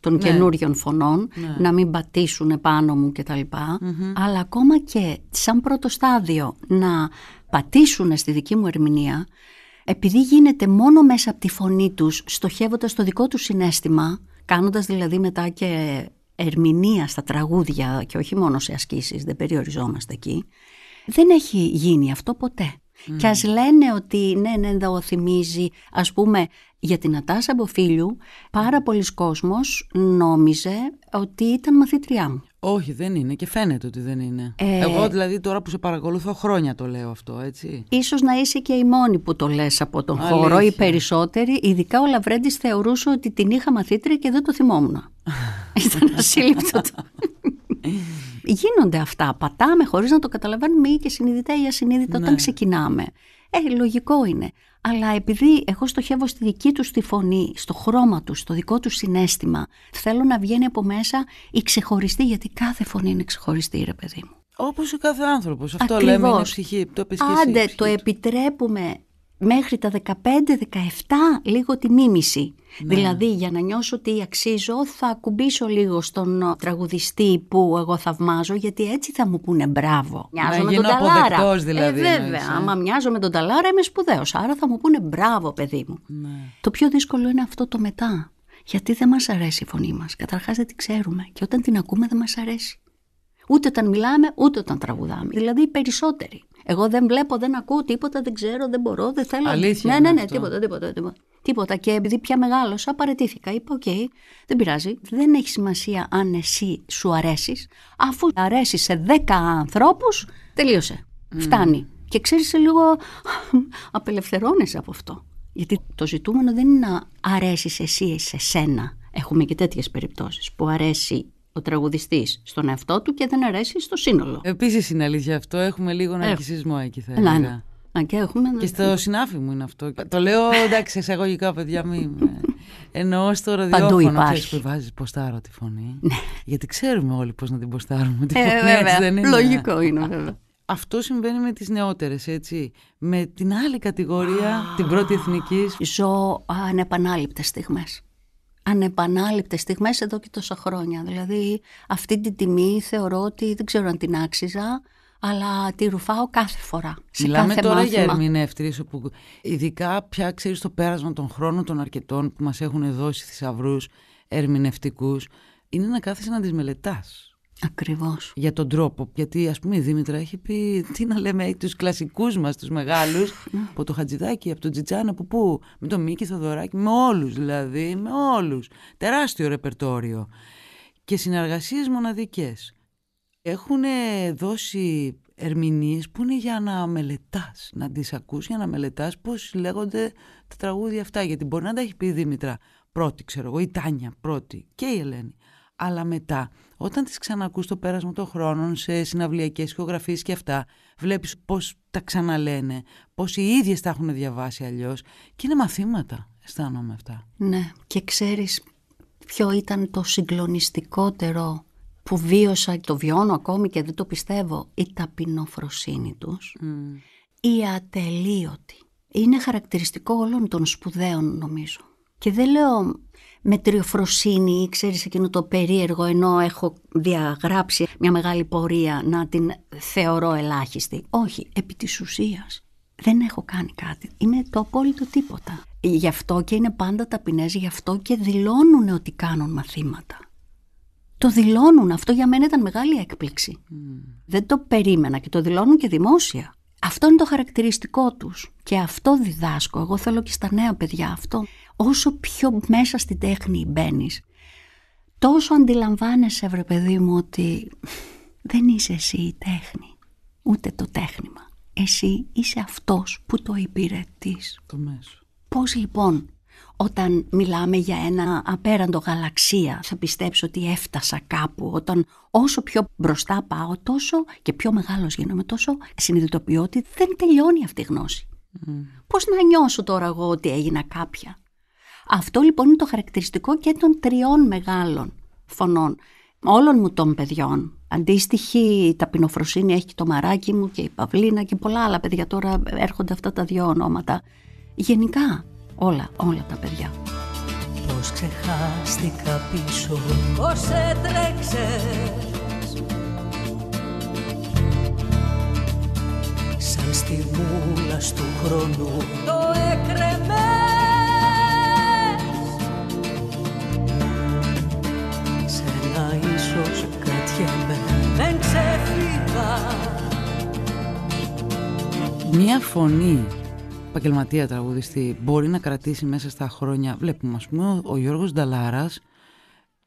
των ναι. καινούριων φωνών, ναι. να μην πατήσουν πάνω μου κτλ. Mm-hmm. Αλλά ακόμα και σαν πρώτο στάδιο να πατήσουν στη δική μου ερμηνεία, επειδή γίνεται μόνο μέσα από τη φωνή τους, στοχεύοντας το δικό τους συνέστημα, κάνοντας δηλαδή μετά και ερμηνεία στα τραγούδια και όχι μόνο σε ασκήσεις, δεν περιοριζόμαστε εκεί, δεν έχει γίνει αυτό ποτέ. Και ας λένε ότι ναι, ναι, θυμίζει, ας πούμε, για την Ατάσα Μποφίλιου, πάρα πολλοί κόσμος νόμιζε ότι ήταν μαθήτριά μου. Όχι, δεν είναι και φαίνεται ότι δεν είναι. Ε, Εγώ δηλαδή τώρα που σε παρακολουθώ χρόνια το λέω αυτό, έτσι. Ίσως να είσαι και η μόνη που το λες από τον Αλήθεια. χώρο, οι περισσότεροι. Ειδικά ο Λαβρέντης θεωρούσε ότι την είχα μαθήτρια και δεν το θυμόμουν. Ήταν ασύλληπτο το. Γίνονται αυτά, πατάμε χωρίς να το καταλαβαίνουμε ή και συνειδητά ή ασυνείδητα όταν ναι. ξεκινάμε. Ε, λογικό είναι αλλά επειδή εγώ στοχεύω στη δική τους τη φωνή, στο χρώμα τους, στο δικό τους συνέστημα, θέλω να βγαίνει από μέσα η ξεχωριστή, γιατί κάθε φωνή είναι ξεχωριστή ρε παιδί μου. Όπως ο κάθε άνθρωπος. Αυτό λέμε είναι ψυχή. Το Άντε, το επιτρέπουμε μέχρι τα 15-17 λίγο τη μίμηση. Ναι. Δηλαδή για να νιώσω ότι αξίζω θα ακουμπήσω λίγο στον ε, τραγουδιστή που εγώ θαυμάζω γιατί έτσι θα μου πούνε μπράβο. Μοιάζω με τον Ταλάρα. Ε, δηλαδή. Ε, βέβαια, άμα μοιάζω με τον Ταλάρα είμαι σπουδαίος, άρα θα μου πούνε μπράβο παιδί μου. Ναι. Το πιο δύσκολο είναι αυτό το μετά. Γιατί δεν μας αρέσει η φωνή μας. Καταρχάς δεν την ξέρουμε και όταν την ακούμε δεν μας αρέσει. Ούτε όταν μιλάμε, ούτε όταν τραγουδάμε. Δηλαδή οι περισσότεροι. Εγώ δεν βλέπω, δεν ακούω τίποτα, δεν ξέρω, δεν μπορώ, δεν θέλω. Αλήθεια. Ναι, ναι, ναι, τίποτα, τίποτα, τίποτα. Τίποτα. Και επειδή πια μεγάλωσα, παρετήθηκα. Είπα, οκ, δεν πειράζει. Δεν έχει σημασία αν εσύ σου αρέσεις. Αφού αρέσεις σε δέκα ανθρώπους, τελείωσε. Φτάνει. Και ξέρεις λίγο, απελευθερώνεσαι από αυτό. Γιατί το ζητούμενο δεν είναι να αρέσεις εσύ σε σένα. Έχουμε και τέτοιες περιπτώσεις που αρέσει ο τραγουδιστής στον εαυτό του και δεν αρέσει στο σύνολο. Επίσης είναι αλήθεια αυτό. Έχουμε λίγο ε, ναρκισμό εκεί, θα έλεγα. Να, Α, και, έχουμε... και στο συνάφι μου είναι αυτό. Το λέω εντάξει, εισαγωγικά, παιδιά, μην. Εννοώ στο ραδιόφωνο. Παντού υπάρχει. Που βάζεις ποστάρω τη φωνή. Ναι. Γιατί ξέρουμε όλοι πώς να την ποστάρουμε. Τη ε, βέβαια. Έτσι δεν είναι. Λογικό είναι, βέβαια. Αυτό συμβαίνει με τις νεότερες, έτσι. Με την άλλη κατηγορία, την πρώτη εθνικής. Ζω ανεπανάληπτες στιγμές ανεπανάληπτες στιγμές εδώ και τόσα χρόνια. Δηλαδή αυτή την τιμή θεωρώ ότι δεν ξέρω αν την άξιζα, αλλά τη ρουφάω κάθε φορά. Μιλάμε τώρα μάθημα. για ερμηνεύτηρε, όπου ειδικά πια ξέρεις το πέρασμα των χρόνων των αρκετών που μας έχουν δώσει θησαυρούς ερμηνευτικούς, είναι να κάθεσαι να τις μελετάς. Ακριβώς. Για τον τρόπο. Γιατί, ας πούμε, η Δήμητρα έχει πει, τι να λέμε, τους κλασικούς μας, τους μεγάλους, ναι. από το Χατζηδάκι, από τον Τζιτζάν, από πού, με τον Μίκη Θοδωράκη, με όλους δηλαδή, με όλους. Τεράστιο ρεπερτόριο. Και συνεργασίες μοναδικές. Έχουν δώσει ερμηνείες που είναι για να μελετάς, να τις ακούς, για να μελετάς πώς λέγονται τα τραγούδια αυτά. Γιατί μπορεί να τα έχει πει η Δήμητρα πρώτη, ξέρω εγώ, η Τάνια πρώτη και η Ελένη αλλά μετά όταν τις ξανακούς το πέρασμα των χρόνων σε συναυλιακές ηχογραφίες και αυτά βλέπεις πως τα ξαναλένε, πως οι ίδιες τα έχουν διαβάσει αλλιώς και είναι μαθήματα αισθάνομαι αυτά. Ναι και ξέρεις ποιο ήταν το συγκλονιστικότερο που βίωσα, το βιώνω ακόμη και δεν το πιστεύω, η ταπεινοφροσύνη τους, η ατελείωτη. Είναι χαρακτηριστικό όλων των σπουδαίων νομίζω. Και δεν λέω με τριοφροσύνη ή ξέρεις εκείνο το περίεργο ενώ έχω διαγράψει μια μεγάλη πορεία να την θεωρώ ελάχιστη. Όχι, επί της ουσίας δεν έχω κάνει κάτι. Είναι το απόλυτο τίποτα. Γι' αυτό και είναι πάντα ταπεινές, γι' αυτό και δηλώνουν ότι κάνουν μαθήματα. Το δηλώνουν. Αυτό για μένα ήταν μεγάλη έκπληξη. Mm. Δεν το περίμενα και το δηλώνουν και δημόσια. Αυτό είναι το χαρακτηριστικό τους. Και αυτό διδάσκω. Εγώ θέλω και στα νέα παιδιά αυτό όσο πιο μέσα στη τέχνη μπαίνεις, τόσο αντιλαμβάνεσαι, βρε παιδί μου, ότι δεν είσαι εσύ η τέχνη, ούτε το τέχνημα. Εσύ είσαι αυτός που το υπηρετείς. Το μέσο. Πώς λοιπόν όταν μιλάμε για ένα απέραντο γαλαξία θα πιστέψω ότι έφτασα κάπου όταν όσο πιο μπροστά πάω τόσο και πιο μεγάλος γίνομαι τόσο συνειδητοποιώ ότι δεν τελειώνει αυτή η γνώση. Mm. Πώς να νιώσω τώρα εγώ ότι έγινα κάποια αυτό λοιπόν είναι το χαρακτηριστικό και των τριών μεγάλων φωνών όλων μου των παιδιών. Αντίστοιχη η ταπεινοφροσύνη έχει και το μαράκι μου και η Παυλίνα και πολλά άλλα παιδιά. Τώρα έρχονται αυτά τα δύο ονόματα. Γενικά όλα, όλα τα παιδιά. Πώς ξεχάστηκα πίσω, πώς έτρεξες Σαν στη μούλα του χρόνου το έκρεμες Δεν ξεφύγα Μια φωνή επαγγελματία τραγουδιστή μπορεί να κρατήσει μέσα στα χρόνια Βλέπουμε ας πούμε ο Γιώργος Νταλάρας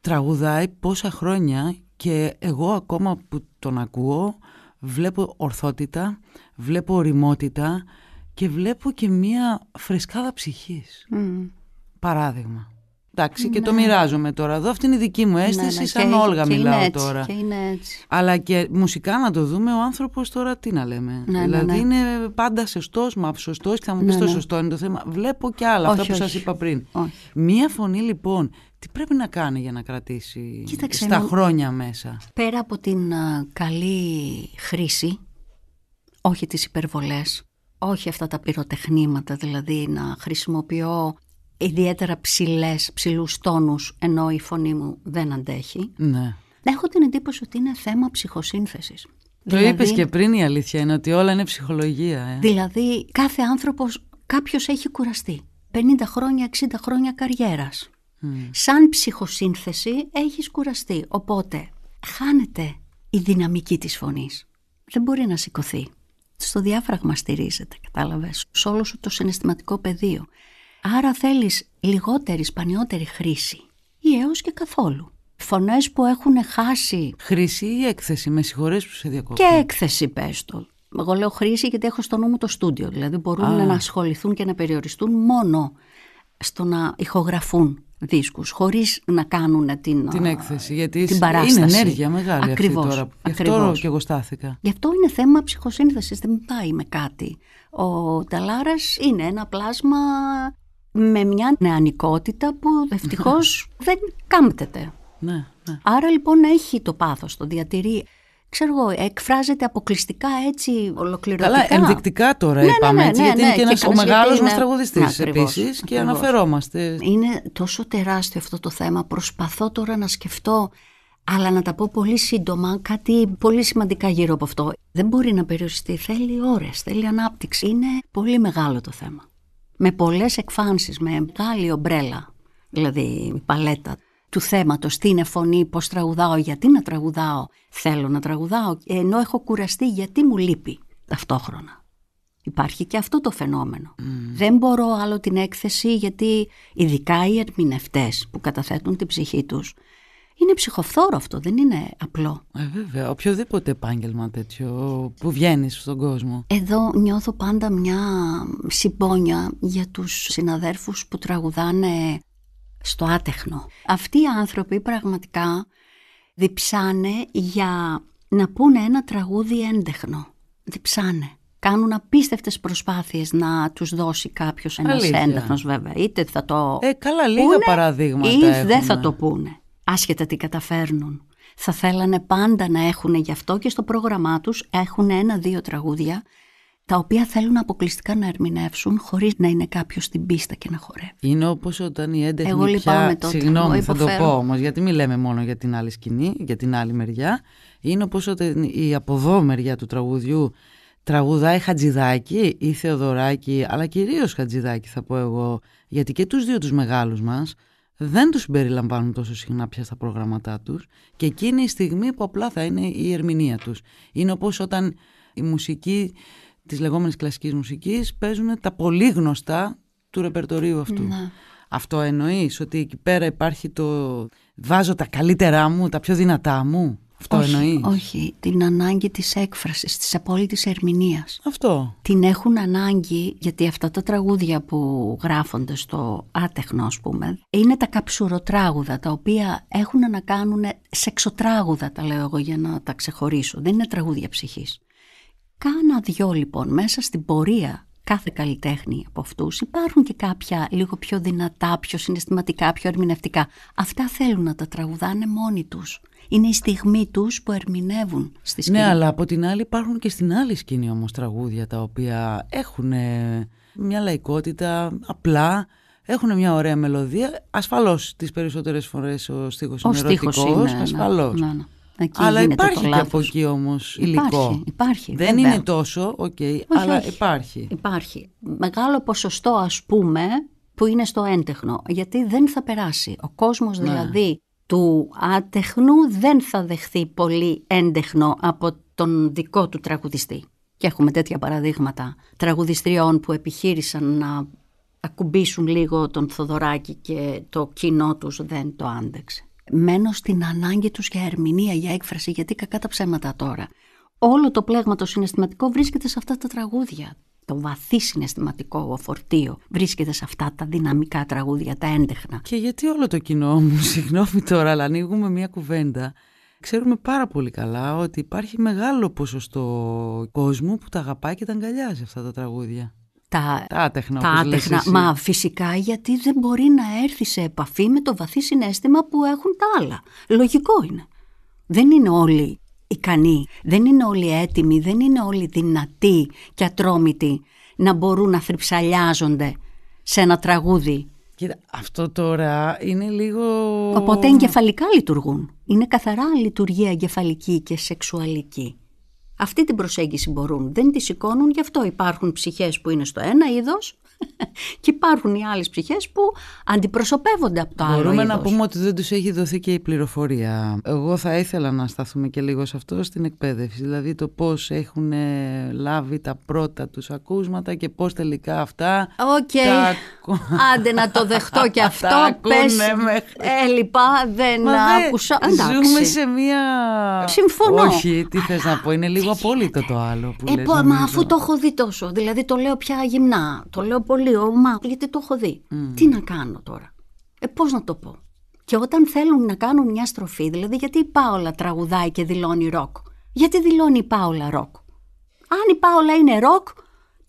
τραγουδάει πόσα χρόνια και εγώ ακόμα που τον ακούω βλέπω ορθότητα, βλέπω οριμότητα και βλέπω και μία φρεσκάδα ψυχής. Παράδειγμα. Εντάξει, και το ναι. μοιράζομαι τώρα εδώ. Αυτή είναι η δική μου ναι, ναι, αίσθηση, σαν Όλγα μιλάω τώρα. Και είναι έτσι. Αλλά και μουσικά να το δούμε, ο άνθρωπος τώρα τι να λέμε. Ναι, δηλαδή είναι πάντα σωστός, μα σωστός και θα μου πεις το σωστό είναι το θέμα. Βλέπω και άλλα, όχι, αυτά που σας είπα πριν. Μία φωνή λοιπόν, τι πρέπει να κάνει για να κρατήσει Κοίταξε, στα χρόνια μέσα. Πέρα από την καλή χρήση, όχι τις υπερβολές, όχι αυτά τα πυροτεχνήματα, δηλαδή να χρησιμοποιώ ιδιαίτερα ψηλές, ψηλούς τόνους, ενώ η φωνή μου δεν αντέχει. Ναι. Έχω την εντύπωση ότι είναι θέμα ψυχοσύνθεσης. Το δηλαδή, είπες και πριν η αλήθεια είναι ότι όλα είναι ψυχολογία. Ε. Δηλαδή κάθε άνθρωπος, κάποιος έχει κουραστεί. 50 χρόνια, 60 χρόνια καριέρας. Σαν ψυχοσύνθεση έχεις κουραστεί. Οπότε χάνεται η δυναμική της φωνής. Δεν μπορεί να σηκωθεί. Στο διάφραγμα στηρίζεται, κατάλαβες. Σε όλο σου το συναισθηματικό πεδίο. Άρα θέλεις λιγότερη, σπανιότερη χρήση ή έως και καθόλου. Φωνές που έχουν χάσει... Χρήση ή έκθεση, με συγχωρείς που σε διακόπτω. Και έκθεση πες το. Εγώ λέω χρήση γιατί έχω στο νου μου το στούντιο. Δηλαδή μπορούν Α. να ασχοληθούν και να περιοριστούν μόνο στο να ηχογραφούν δίσκους χωρίς να κάνουν την, την έκθεση. Γιατί την παράσταση. είναι ενέργεια μεγάλη ακριβώς, αυτή τώρα. Γι' αυτό και εγώ στάθηκα. Γι' αυτό είναι θέμα ψυχοσύνθεσης, δεν πάει με κάτι. Ο Ταλάρας είναι ένα πλάσμα με μια νεανικότητα που ευτυχώς δεν κάμπτεται. Ναι, ναι. Άρα λοιπόν έχει το πάθος, το διατηρεί. Ξέρω εγώ, εκφράζεται αποκλειστικά έτσι ολοκληρωτικά. Καλά, ενδεικτικά τώρα ναι, ναι είπαμε ναι, έτσι, ναι, γιατί είναι και ο μεγάλος μας τραγουδιστής επίσης και αναφερόμαστε. Είναι τόσο τεράστιο αυτό το θέμα, προσπαθώ τώρα να σκεφτώ αλλά να τα πω πολύ σύντομα, κάτι πολύ σημαντικά γύρω από αυτό. Δεν μπορεί να περιοριστεί, θέλει ώρες, θέλει ανάπτυξη. Είναι πολύ μεγάλο το θέμα με πολλές εκφάνσεις, με μεγάλη ομπρέλα, δηλαδή παλέτα του θέματος, τι είναι φωνή, πώς τραγουδάω, γιατί να τραγουδάω, θέλω να τραγουδάω, ενώ έχω κουραστεί γιατί μου λείπει ταυτόχρονα. Υπάρχει και αυτό το φαινόμενο. Mm. Δεν μπορώ άλλο την έκθεση γιατί ειδικά οι ερμηνευτές που καταθέτουν την ψυχή τους είναι ψυχοφθόρο αυτό, δεν είναι απλό. Ε, βέβαια, οποιοδήποτε επάγγελμα τέτοιο που βγαίνεις στον κόσμο. Εδώ νιώθω πάντα μια συμπόνια για τους συναδέρφους που τραγουδάνε στο άτεχνο. Αυτοί οι άνθρωποι πραγματικά διψάνε για να πούνε ένα τραγούδι έντεχνο. Διψάνε. Κάνουν απίστευτες προσπάθειες να τους δώσει κάποιος ένας έντεχνος βέβαια. Είτε θα το ε, καλά, λίγα πούνε, παραδείγματα ή δεν θα το πούνε άσχετα τι καταφέρνουν. Θα θέλανε πάντα να έχουν γι' αυτό και στο πρόγραμμά τους έχουν ένα-δύο τραγούδια τα οποία θέλουν αποκλειστικά να ερμηνεύσουν χωρίς να είναι κάποιος στην πίστα και να χορεύει. Είναι όπως όταν η έντεχνη Εγώ πια... Τότε, συγγνώμη, θα το πω Όμως, γιατί μιλάμε μόνο για την άλλη σκηνή, για την άλλη μεριά. Είναι όπως όταν η από εδώ μεριά του τραγουδιού τραγουδάει Χατζηδάκη ή Θεοδωράκη, αλλά κυρίως Χατζηδάκη θα πω εγώ, γιατί και τους δύο τους μεγάλους μας, δεν τους περιλαμβάνουν τόσο συχνά πια στα προγράμματά τους και εκείνη η στιγμή που απλά θα είναι η ερμηνεία τους. Είναι όπως όταν η μουσική της λεγόμενης κλασικής μουσικής παίζουν τα πολύ γνωστά του ρεπερτορίου αυτού. Ναι. Αυτό εννοείς ότι εκεί πέρα υπάρχει το βάζω τα καλύτερά μου, τα πιο δυνατά μου. Αυτό όχι, την ανάγκη της έκφρασης, της απόλυτης ερμηνείας. Αυτό. Την έχουν ανάγκη γιατί αυτά τα τραγούδια που γράφονται στο άτεχνο ας πούμε είναι τα καψουροτράγουδα τα οποία έχουν να κάνουν σεξοτράγουδα τα λέω εγώ για να τα ξεχωρίσω. Δεν είναι τραγούδια ψυχής. Κάνα δυο λοιπόν μέσα στην πορεία κάθε καλλιτέχνη από αυτούς υπάρχουν και κάποια λίγο πιο δυνατά, πιο συναισθηματικά, πιο ερμηνευτικά. Αυτά θέλουν να τα τραγουδάνε μόνοι τους. Είναι η στιγμή τους που ερμηνεύουν στη σκηνή. Ναι, αλλά από την άλλη υπάρχουν και στην άλλη σκηνή όμως τραγούδια τα οποία έχουν μια λαϊκότητα απλά, έχουν μια ωραία μελωδία. Ασφαλώς τις περισσότερες φορές ο στίχος ο είναι ερωτικός, είναι, ναι, ασφαλώς. Ναι, ναι. Εκεί αλλά υπάρχει και από εκεί όμως υλικό. Υπάρχει, υπάρχει. Δεν είναι τόσο, οκ, okay, αλλά υπάρχει. Υπάρχει. Μεγάλο ποσοστό, ας πούμε, που είναι στο έντεχνο. Γιατί δεν θα περάσει. Ο κόσμος ναι. δηλαδή του άτεχνου δεν θα δεχθεί πολύ έντεχνο από τον δικό του τραγουδιστή. Και έχουμε τέτοια παραδείγματα τραγουδιστριών που επιχείρησαν να ακουμπήσουν λίγο τον Θοδωράκη και το κοινό τους δεν το άντεξε. Μένω στην ανάγκη τους για ερμηνεία, για έκφραση, γιατί κακά τα ψέματα τώρα. Όλο το πλέγμα το συναισθηματικό βρίσκεται σε αυτά τα τραγούδια το βαθύ συναισθηματικό φορτίο βρίσκεται σε αυτά τα δυναμικά τραγούδια, τα έντεχνα. Και γιατί όλο το κοινό μου, συγγνώμη τώρα, αλλά ανοίγουμε μια κουβέντα. Ξέρουμε πάρα πολύ καλά ότι υπάρχει μεγάλο ποσοστό κόσμου που τα αγαπάει και τα αγκαλιάζει αυτά τα τραγούδια. Τα, τα άτεχνα, τα άτεχνα. μα φυσικά γιατί δεν μπορεί να έρθει σε επαφή με το βαθύ συνέστημα που έχουν τα άλλα. Λογικό είναι. Δεν είναι όλοι ικανοί, δεν είναι όλοι έτοιμοι, δεν είναι όλοι δυνατοί και ατρόμητοι να μπορούν να θρυψαλιάζονται σε ένα τραγούδι. Κοίτα, αυτό τώρα είναι λίγο... Οπότε εγκεφαλικά λειτουργούν. Είναι καθαρά λειτουργία εγκεφαλική και σεξουαλική. Αυτή την προσέγγιση μπορούν. Δεν τη σηκώνουν, γι' αυτό υπάρχουν ψυχές που είναι στο ένα είδος και υπάρχουν οι άλλες ψυχές που αντιπροσωπεύονται από το Μπορούμε άλλο Μπορούμε να πούμε ότι δεν τους έχει δοθεί και η πληροφορία. Εγώ θα ήθελα να σταθούμε και λίγο σε αυτό στην εκπαίδευση, δηλαδή το πώς έχουν λάβει τα πρώτα τους ακούσματα και πώς τελικά αυτά... Οκ, okay. άντε να το δεχτώ και αυτό, πες, μέχρι... έλειπα, ε, δεν άκουσα. Εντάξει. Ζούμε σε μία... Συμφωνώ. Όχι, τι θες να πω, είναι λίγο απόλυτο το άλλο που ε, μα αφού το έχω δει τόσο, δηλαδή το λέω πια γυμνά, το λέω πολύ, μα γιατί το έχω δει. Mm. Τι να κάνω τώρα. Ε, πώς να το πω. Και όταν θέλουν να κάνουν μια στροφή, δηλαδή γιατί η Πάολα τραγουδάει και δηλώνει ροκ. Γιατί δηλώνει η Πάολα ροκ. Αν η Πάολα είναι ροκ,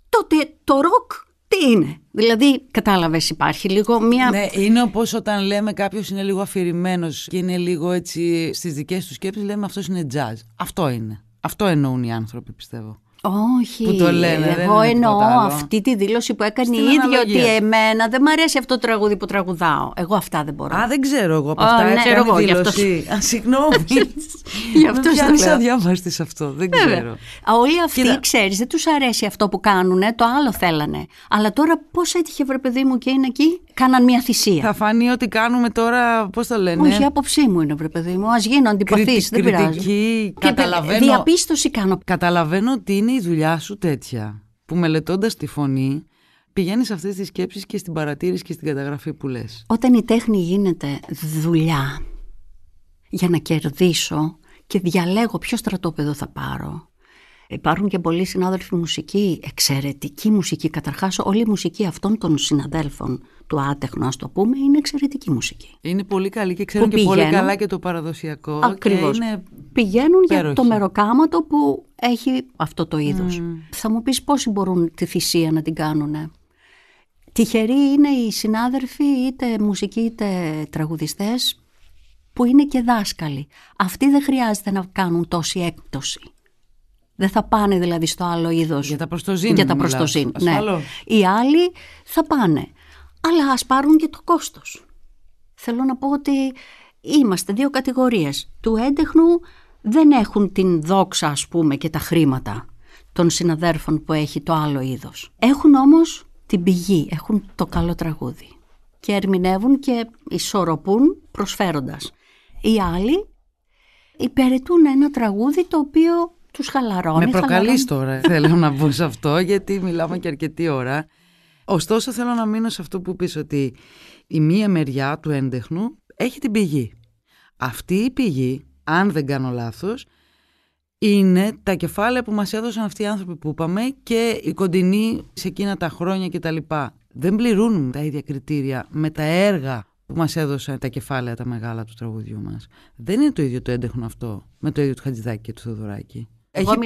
τότε το ροκ τι είναι. Δηλαδή, κατάλαβες, υπάρχει λίγο μια. Ναι, είναι όπως όταν λέμε κάποιος είναι λίγο αφηρημένος και είναι λίγο έτσι στις δικές του σκέψεις, λέμε αυτός είναι jazz. Αυτό είναι. Αυτό εννοούν οι άνθρωποι, πιστεύω. Όχι, που το λένε, εγώ εννοώ αυτή τη δήλωση που έκανε η ίδια ότι εμένα δεν μου αρέσει αυτό το τραγούδι που τραγουδάω. Εγώ αυτά δεν μπορώ. Α, δεν ξέρω εγώ από αυτά. Α, ναι, εγώ, δήλωση. Α, συγγνώμη. γι' αυτό σα λέω. αδιάβαστη αυτό, δεν Βέβαια. ξέρω. Όλοι αυτοί, Κοίτα... ξέρεις, δεν τους αρέσει αυτό που κάνουν, το άλλο θέλανε. Αλλά τώρα πώς έτυχε βρε παιδί μου και είναι εκεί κάναν μια θυσία. Θα φανεί ότι κάνουμε τώρα, πώς το λένε. Όχι, άποψή μου είναι, παιδί μου. Ας γίνω αντιπαθή. δεν πειράζει. Καταλαβαίνω, διαπίστωση κάνω. Καταλαβαίνω ότι είναι η δουλειά σου τέτοια, που μελετώντας τη φωνή, πηγαίνεις σε αυτές τις σκέψεις και στην παρατήρηση και στην καταγραφή που λες. Όταν η τέχνη γίνεται δουλειά για να κερδίσω και διαλέγω ποιο στρατόπεδο θα πάρω, Υπάρχουν και πολλοί συνάδελφοι μουσικοί, εξαιρετική μουσική. Καταρχάς, όλη η μουσική αυτών των συναδέλφων του άτεχνο, ας το πούμε, είναι εξαιρετική μουσική. Είναι πολύ καλή και ξέρουν και πολύ καλά και το παραδοσιακό. Ακριβώ. Πηγαίνουν για το μεροκάματο που έχει αυτό το είδος. Θα μου πεις πόσοι μπορούν τη θυσία να την κάνουν. Τυχεροί είναι οι συνάδελφοι, είτε μουσικοί είτε τραγουδιστές, που είναι και δάσκαλοι. Αυτοί δεν χρειάζεται να κάνουν τόση έκπτωση. Δεν θα πάνε δηλαδή στο άλλο είδος. Για τα προστοζήν. Για τα προστοζήν. Ναι. Οι άλλοι θα πάνε αλλά ας πάρουν και το κόστος. Θέλω να πω ότι είμαστε δύο κατηγορίες. Του έντεχνου δεν έχουν την δόξα ας πούμε και τα χρήματα των συναδέρφων που έχει το άλλο είδος. Έχουν όμως την πηγή, έχουν το καλό τραγούδι και ερμηνεύουν και ισορροπούν προσφέροντας. Οι άλλοι υπηρετούν ένα τραγούδι το οποίο τους χαλαρώνει. Με προκαλείς τώρα, θέλω να πω σε αυτό, γιατί μιλάμε και αρκετή ώρα. Ωστόσο θέλω να μείνω σε αυτό που πεις ότι η μία μεριά του έντεχνου έχει την πηγή. Αυτή η πηγή, αν δεν κάνω λάθος, είναι τα κεφάλαια που μας έδωσαν αυτοί οι άνθρωποι που είπαμε και οι κοντινοί σε εκείνα τα χρόνια κτλ. Δεν πληρούν τα ίδια κριτήρια με τα έργα που μας έδωσαν τα κεφάλαια τα μεγάλα του τραγουδιού μας. Δεν είναι το ίδιο το έντεχνο αυτό με το ίδιο του Χατζηδάκη και του Θεοδωράκη. Εγώ το...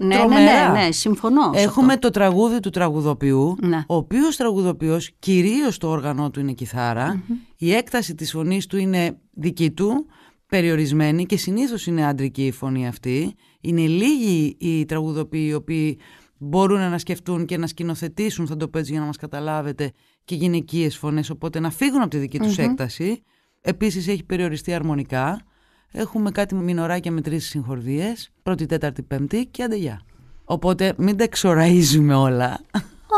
ναι, ναι, ναι, ναι συμφωνώ. Έχουμε το τραγούδι του τραγουδοποιού, ναι. ο οποίος τραγουδοποιός, κυρίως το όργανο του είναι κιθάρα, η έκταση της φωνής του είναι δική του, περιορισμένη και συνήθως είναι αντρική η φωνή αυτή. Είναι λίγοι οι τραγουδοποιοί οι οποίοι μπορούν να σκεφτούν και να σκηνοθετήσουν, θα το πω έτσι για να μας καταλάβετε, και γυναικείες φωνές, οπότε να φύγουν από τη δική τους έκταση. Επίσης έχει περιοριστεί αρμονικά έχουμε κάτι μινοράκια με τρεις συγχορδίες, πρώτη, τέταρτη, πέμπτη και αντεγιά. Οπότε μην τα εξοραίζουμε όλα.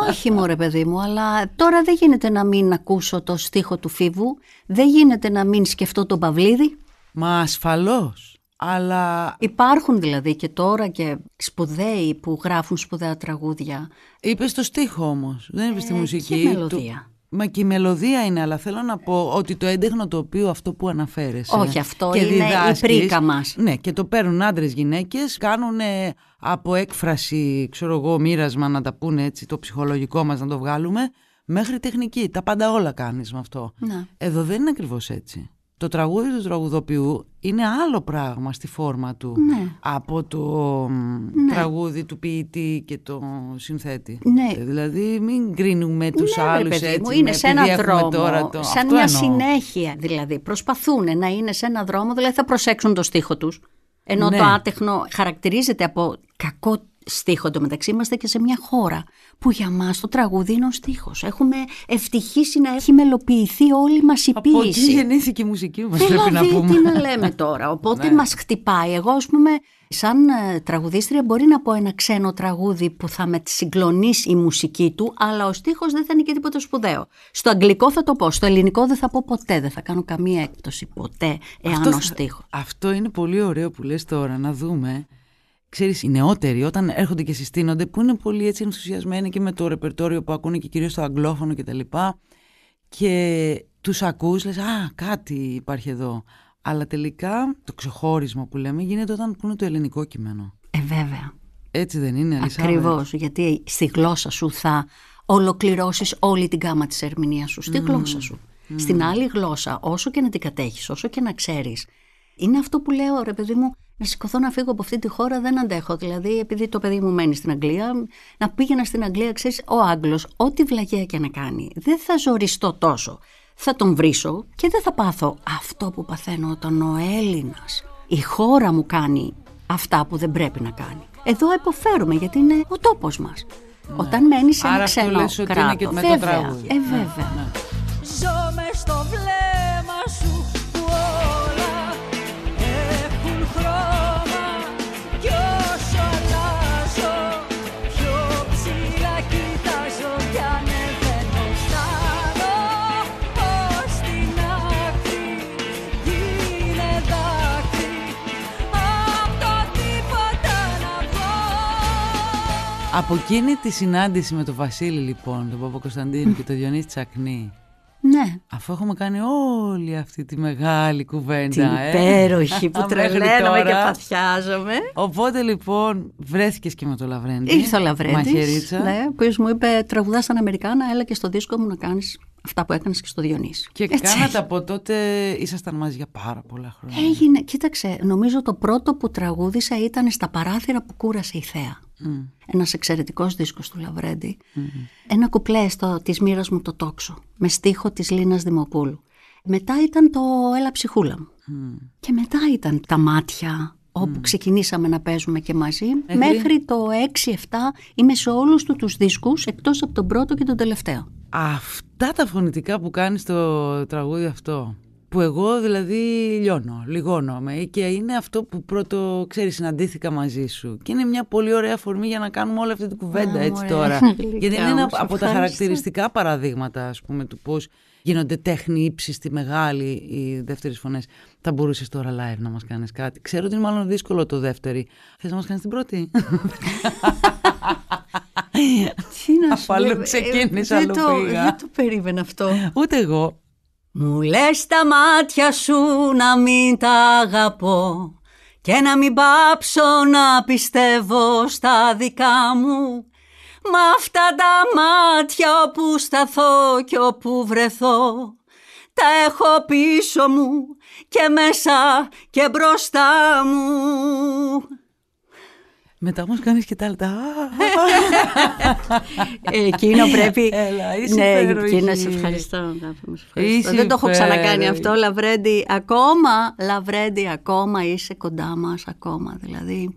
Όχι μου παιδί μου, αλλά τώρα δεν γίνεται να μην ακούσω το στίχο του Φίβου, δεν γίνεται να μην σκεφτώ τον Παυλίδη. Μα ασφαλώς, αλλά... Υπάρχουν δηλαδή και τώρα και σπουδαίοι που γράφουν σπουδαία τραγούδια. Είπες το στίχο όμως, δεν είπες τη ε, μουσική. Και μελωδία. Του... Μα και η μελωδία είναι, αλλά θέλω να πω ότι το έντεχνο το οποίο αυτό που αναφέρεσαι. Όχι, αυτό και είναι η πρίκα μας. Ναι, και το παίρνουν άντρες, γυναίκες, κάνουν από έκφραση, ξέρω εγώ, μοίρασμα να τα πούνε έτσι, το ψυχολογικό μας να το βγάλουμε, μέχρι τεχνική. Τα πάντα όλα κάνεις με αυτό. Ναι. Εδώ δεν είναι ακριβώς έτσι. Το τραγούδι του τραγουδοποιού είναι άλλο πράγμα στη φόρμα του ναι. από το ναι. τραγούδι του ποιητή και το συνθέτη. Ναι. Δηλαδή μην κρίνουμε ναι, τους ναι, άλλους έτσι. Είναι σε ένα δρόμο, τώρα το... σαν μια συνέχεια δηλαδή. Προσπαθούν να είναι σε ένα δρόμο, δηλαδή θα προσέξουν το στίχο τους. Ενώ το άτεχνο χαρακτηρίζεται από κακό στίχο. μεταξύ είμαστε και σε μια χώρα που για μας το τραγούδι είναι ο στίχος. Έχουμε ευτυχήσει να έχει μελοποιηθεί όλη μας η ποίηση. Από εκεί γεννήθηκε η μουσική μας πρέπει να πούμε. τι να λέμε τώρα. Οπότε ναι. μας χτυπάει. Εγώ ας πούμε σαν ε, τραγουδίστρια μπορεί να πω ένα ξένο τραγούδι που θα με συγκλονίσει η μουσική του, αλλά ο στίχος δεν θα είναι και τίποτα σπουδαίο. Στο αγγλικό θα το πω, στο ελληνικό δεν θα πω ποτέ, δεν θα κάνω καμία έκπτωση ποτέ εάν αυτό, ο στίχος. Αυτό είναι πολύ ωραίο που λες τώρα, να δούμε ξέρεις, οι νεότεροι όταν έρχονται και συστήνονται, που είναι πολύ έτσι ενθουσιασμένοι και με το ρεπερτόριο που ακούνε και κυρίως το αγγλόφωνο κτλ. Και, τα και τους ακούς, λες, α, κάτι υπάρχει εδώ. Αλλά τελικά το ξεχώρισμα που λέμε γίνεται όταν πούνε το ελληνικό κείμενο. Ε, βέβαια. Έτσι δεν είναι, Αλισάβετ. Ακριβώς, γιατί στη γλώσσα σου θα ολοκληρώσεις όλη την γάμα της ερμηνείας σου, στη γλώσσα σου. Στην άλλη γλώσσα, όσο και να την όσο και να ξέρεις, είναι αυτό που λέω, ρε παιδί μου, να σηκωθώ να φύγω από αυτή τη χώρα δεν αντέχω. Δηλαδή, επειδή το παιδί μου μένει στην Αγγλία, να πήγαινα στην Αγγλία, ξέρεις, ο Άγγλος, ό,τι βλαγία και να κάνει, δεν θα ζοριστώ τόσο. Θα τον βρίσω και δεν θα πάθω αυτό που παθαίνω όταν ο Έλληνας, η χώρα μου κάνει αυτά που δεν πρέπει να κάνει. Εδώ υποφέρουμε γιατί είναι ο τόπος μας. Ναι. Όταν μένεις σε ένα ξένο κράτο. Βέβαια, ε, ναι, βέβαια. Ναι. στο βλέμμα. Από εκείνη τη συνάντηση με τον Βασίλη λοιπόν, τον Παπα Κωνσταντίνο και τον Διονύση Τσακνή. Ναι. Αφού έχουμε κάνει όλη αυτή τη μεγάλη κουβέντα. Την ε, υπέροχη που τρελαίνομαι και παθιάζομαι. Οπότε λοιπόν βρέθηκες και με τον Λαβρέντη. Ήρθε ο Λαβρέντης. Μαχαιρίτσα. Ναι, που μου είπε τραγουδάς σαν Αμερικάνα, έλα και στο δίσκο μου να κάνεις αυτά που έκανες και στο Διονύση. Και Έτσι. κάνατε από τότε, ήσασταν μαζί για πάρα πολλά χρόνια. Έγινε, κοίταξε, νομίζω το πρώτο που τραγούδισα ήταν στα παράθυρα που κούρασε η Θέα. Mm. Ένας εξαιρετικός δίσκος του λαβρεντι mm Ένα κουπλέ της μοίρας μου το τόξο, με στίχο της Λίνας Δημοπούλου. Μετά ήταν το Έλα ψυχούλα μου. Και μετά ήταν τα μάτια όπου mm. ξεκινήσαμε να παίζουμε και μαζί, μέχρι το 6-7 είμαι σε όλους του τους δίσκους, από τον πρώτο και τον τελευταίο αυτά τα φωνητικά που κάνει στο τραγούδι αυτό που εγώ δηλαδή λιώνω, λιγώνω με και είναι αυτό που πρώτο, ξέρεις, συναντήθηκα μαζί σου. Και είναι μια πολύ ωραία αφορμή για να κάνουμε όλη αυτή την κουβέντα έτσι τώρα. Γιατί είναι από τα χαρακτηριστικά παραδείγματα, ας πούμε, του πώς γίνονται τέχνη ύψιστη μεγάλη οι δεύτερες φωνές. Θα μπορούσες τώρα live να μας κάνεις κάτι. Ξέρω ότι είναι μάλλον δύσκολο το δεύτερο. Θες να μας κάνεις την πρώτη? Τι να σου Αλλού ε, Δεν το περίμενα αυτό. Ούτε εγώ. Μου λέ τα μάτια σου να μην τα αγαπώ και να μην πάψω να πιστεύω στα δικά μου Μα αυτά τα μάτια όπου σταθώ και όπου βρεθώ Τα έχω πίσω μου και μέσα και μπροστά μου μετά όμως κάνεις και τα άλλα. Ε, εκείνο πρέπει. Έλα, είσαι ναι, εκείνο σε ευχαριστώ. ευχαριστώ. Δεν το έχω ξανακάνει αυτό. Λαβρέντι, ακόμα, Λαβρέντι, ακόμα είσαι κοντά μας. Ακόμα δηλαδή.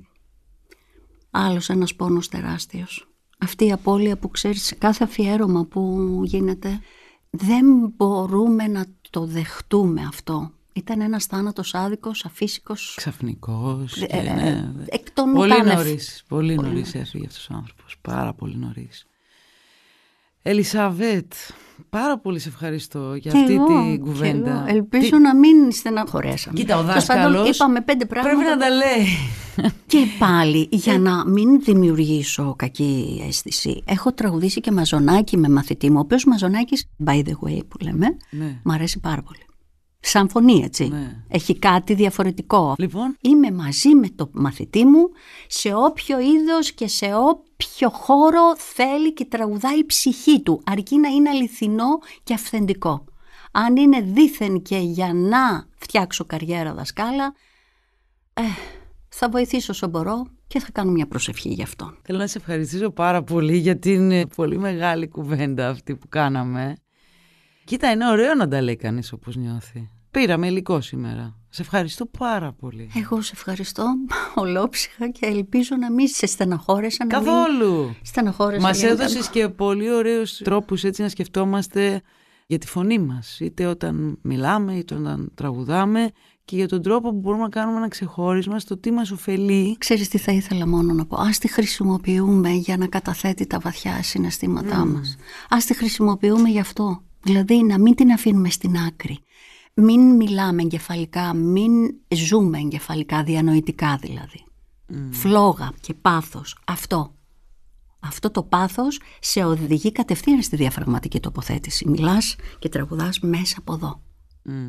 Άλλος ένας πόνος τεράστιος. Αυτή η απώλεια που ξέρεις σε κάθε αφιέρωμα που γίνεται. Δεν μπορούμε να το δεχτούμε αυτό ήταν ένας θάνατος άδικος, αφύσικος. Ξαφνικός. Ε, ε, ναι. Εκ των Πολύ νωρίς. Πολύ νωρί έφυγε αυτός ο άνθρωπος. Πάρα πολύ νωρίς. Ελισαβέτ, πάρα πολύ σε ευχαριστώ για και αυτή εγώ, την κουβέντα. εγώ. Ελπίζω Τι... να μην στεναχωρέσαμε. Κοίτα, ο δάσκαλος. Είπαμε πέντε πράγματα. Πρέπει να τα λέει. Και πάλι, για ε. να μην δημιουργήσω κακή αίσθηση, έχω τραγουδήσει και μαζονάκι με μαθητή μου, ο οποίος μαζονάκι, by the way που λέμε, ναι. μου αρέσει πάρα πολύ σαν φωνή, έτσι. Ναι. Έχει κάτι διαφορετικό. Λοιπόν. Είμαι μαζί με το μαθητή μου σε όποιο είδος και σε όποιο χώρο θέλει και τραγουδάει η ψυχή του, αρκεί να είναι αληθινό και αυθεντικό. Αν είναι δίθεν και για να φτιάξω καριέρα δασκάλα, ε, θα βοηθήσω όσο μπορώ και θα κάνω μια προσευχή γι' αυτό. Θέλω να σε ευχαριστήσω πάρα πολύ για την ε, πολύ μεγάλη κουβέντα αυτή που κάναμε. Κοίτα, είναι ωραίο να τα λέει κανείς όπως νιώθει. Πήραμε υλικό σήμερα. Σε ευχαριστώ πάρα πολύ. Εγώ σε ευχαριστώ ολόψυχα και ελπίζω να μην σε στεναχώρεσα. Καθόλου. Μην... Στεναχώρεσα. Μας έδωσες και πολύ ωραίους τρόπους έτσι να σκεφτόμαστε για τη φωνή μας. Είτε όταν μιλάμε, είτε όταν τραγουδάμε και για τον τρόπο που μπορούμε να κάνουμε ένα ξεχώρισμα στο τι μας ωφελεί. Ξέρεις τι θα ήθελα μόνο να πω. Ας τη χρησιμοποιούμε για να καταθέτει τα βαθιά συναισθήματά mm. μας. Ας τη χρησιμοποιούμε γι' αυτό. Δηλαδή να μην την αφήνουμε στην άκρη μην μιλάμε εγκεφαλικά, μην ζούμε εγκεφαλικά, διανοητικά δηλαδή. Φλόγα και πάθος, αυτό. Αυτό το πάθος σε οδηγεί κατευθείαν στη διαφραγματική τοποθέτηση. Μιλάς και τραγουδάς μέσα από εδώ.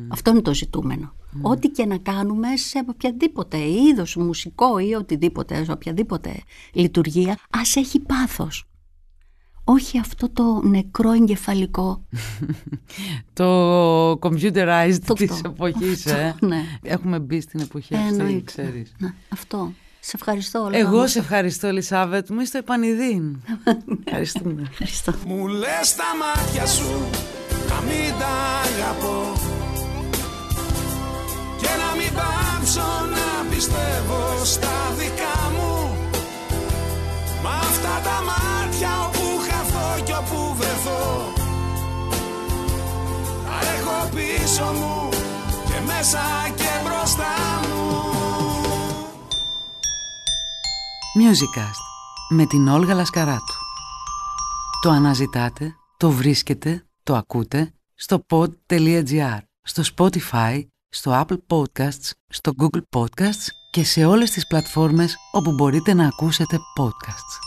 Αυτό είναι το ζητούμενο. Ό,τι και να κάνουμε σε οποιαδήποτε είδος μουσικό ή οτιδήποτε, σε οποιαδήποτε λειτουργία, ας έχει πάθος όχι αυτό το νεκρό εγκεφαλικό. το computerized το της εποχής. ε. ναι. Έχουμε μπει στην εποχή ε, αυτή, ναι, ξέρεις. αυτό. Σε ευχαριστώ όλα. Εγώ σε ευχαριστώ, Ελισάβετ. Μου είστε το ναι. Ευχαριστούμε. Ευχαριστώ. Μου λες τα μάτια σου να μην τα αγαπώ και να μην πάψω να πιστεύω στα δικά μου. Μα αυτά τα μάτια έχω και μέσα και μπροστά μου. με την Όλγα Λασκαράτου. Το αναζητάτε, το βρίσκετε, το ακούτε στο pod.gr, στο Spotify, στο Apple Podcasts, στο Google Podcasts και σε όλες τις πλατφόρμες όπου μπορείτε να ακούσετε podcasts.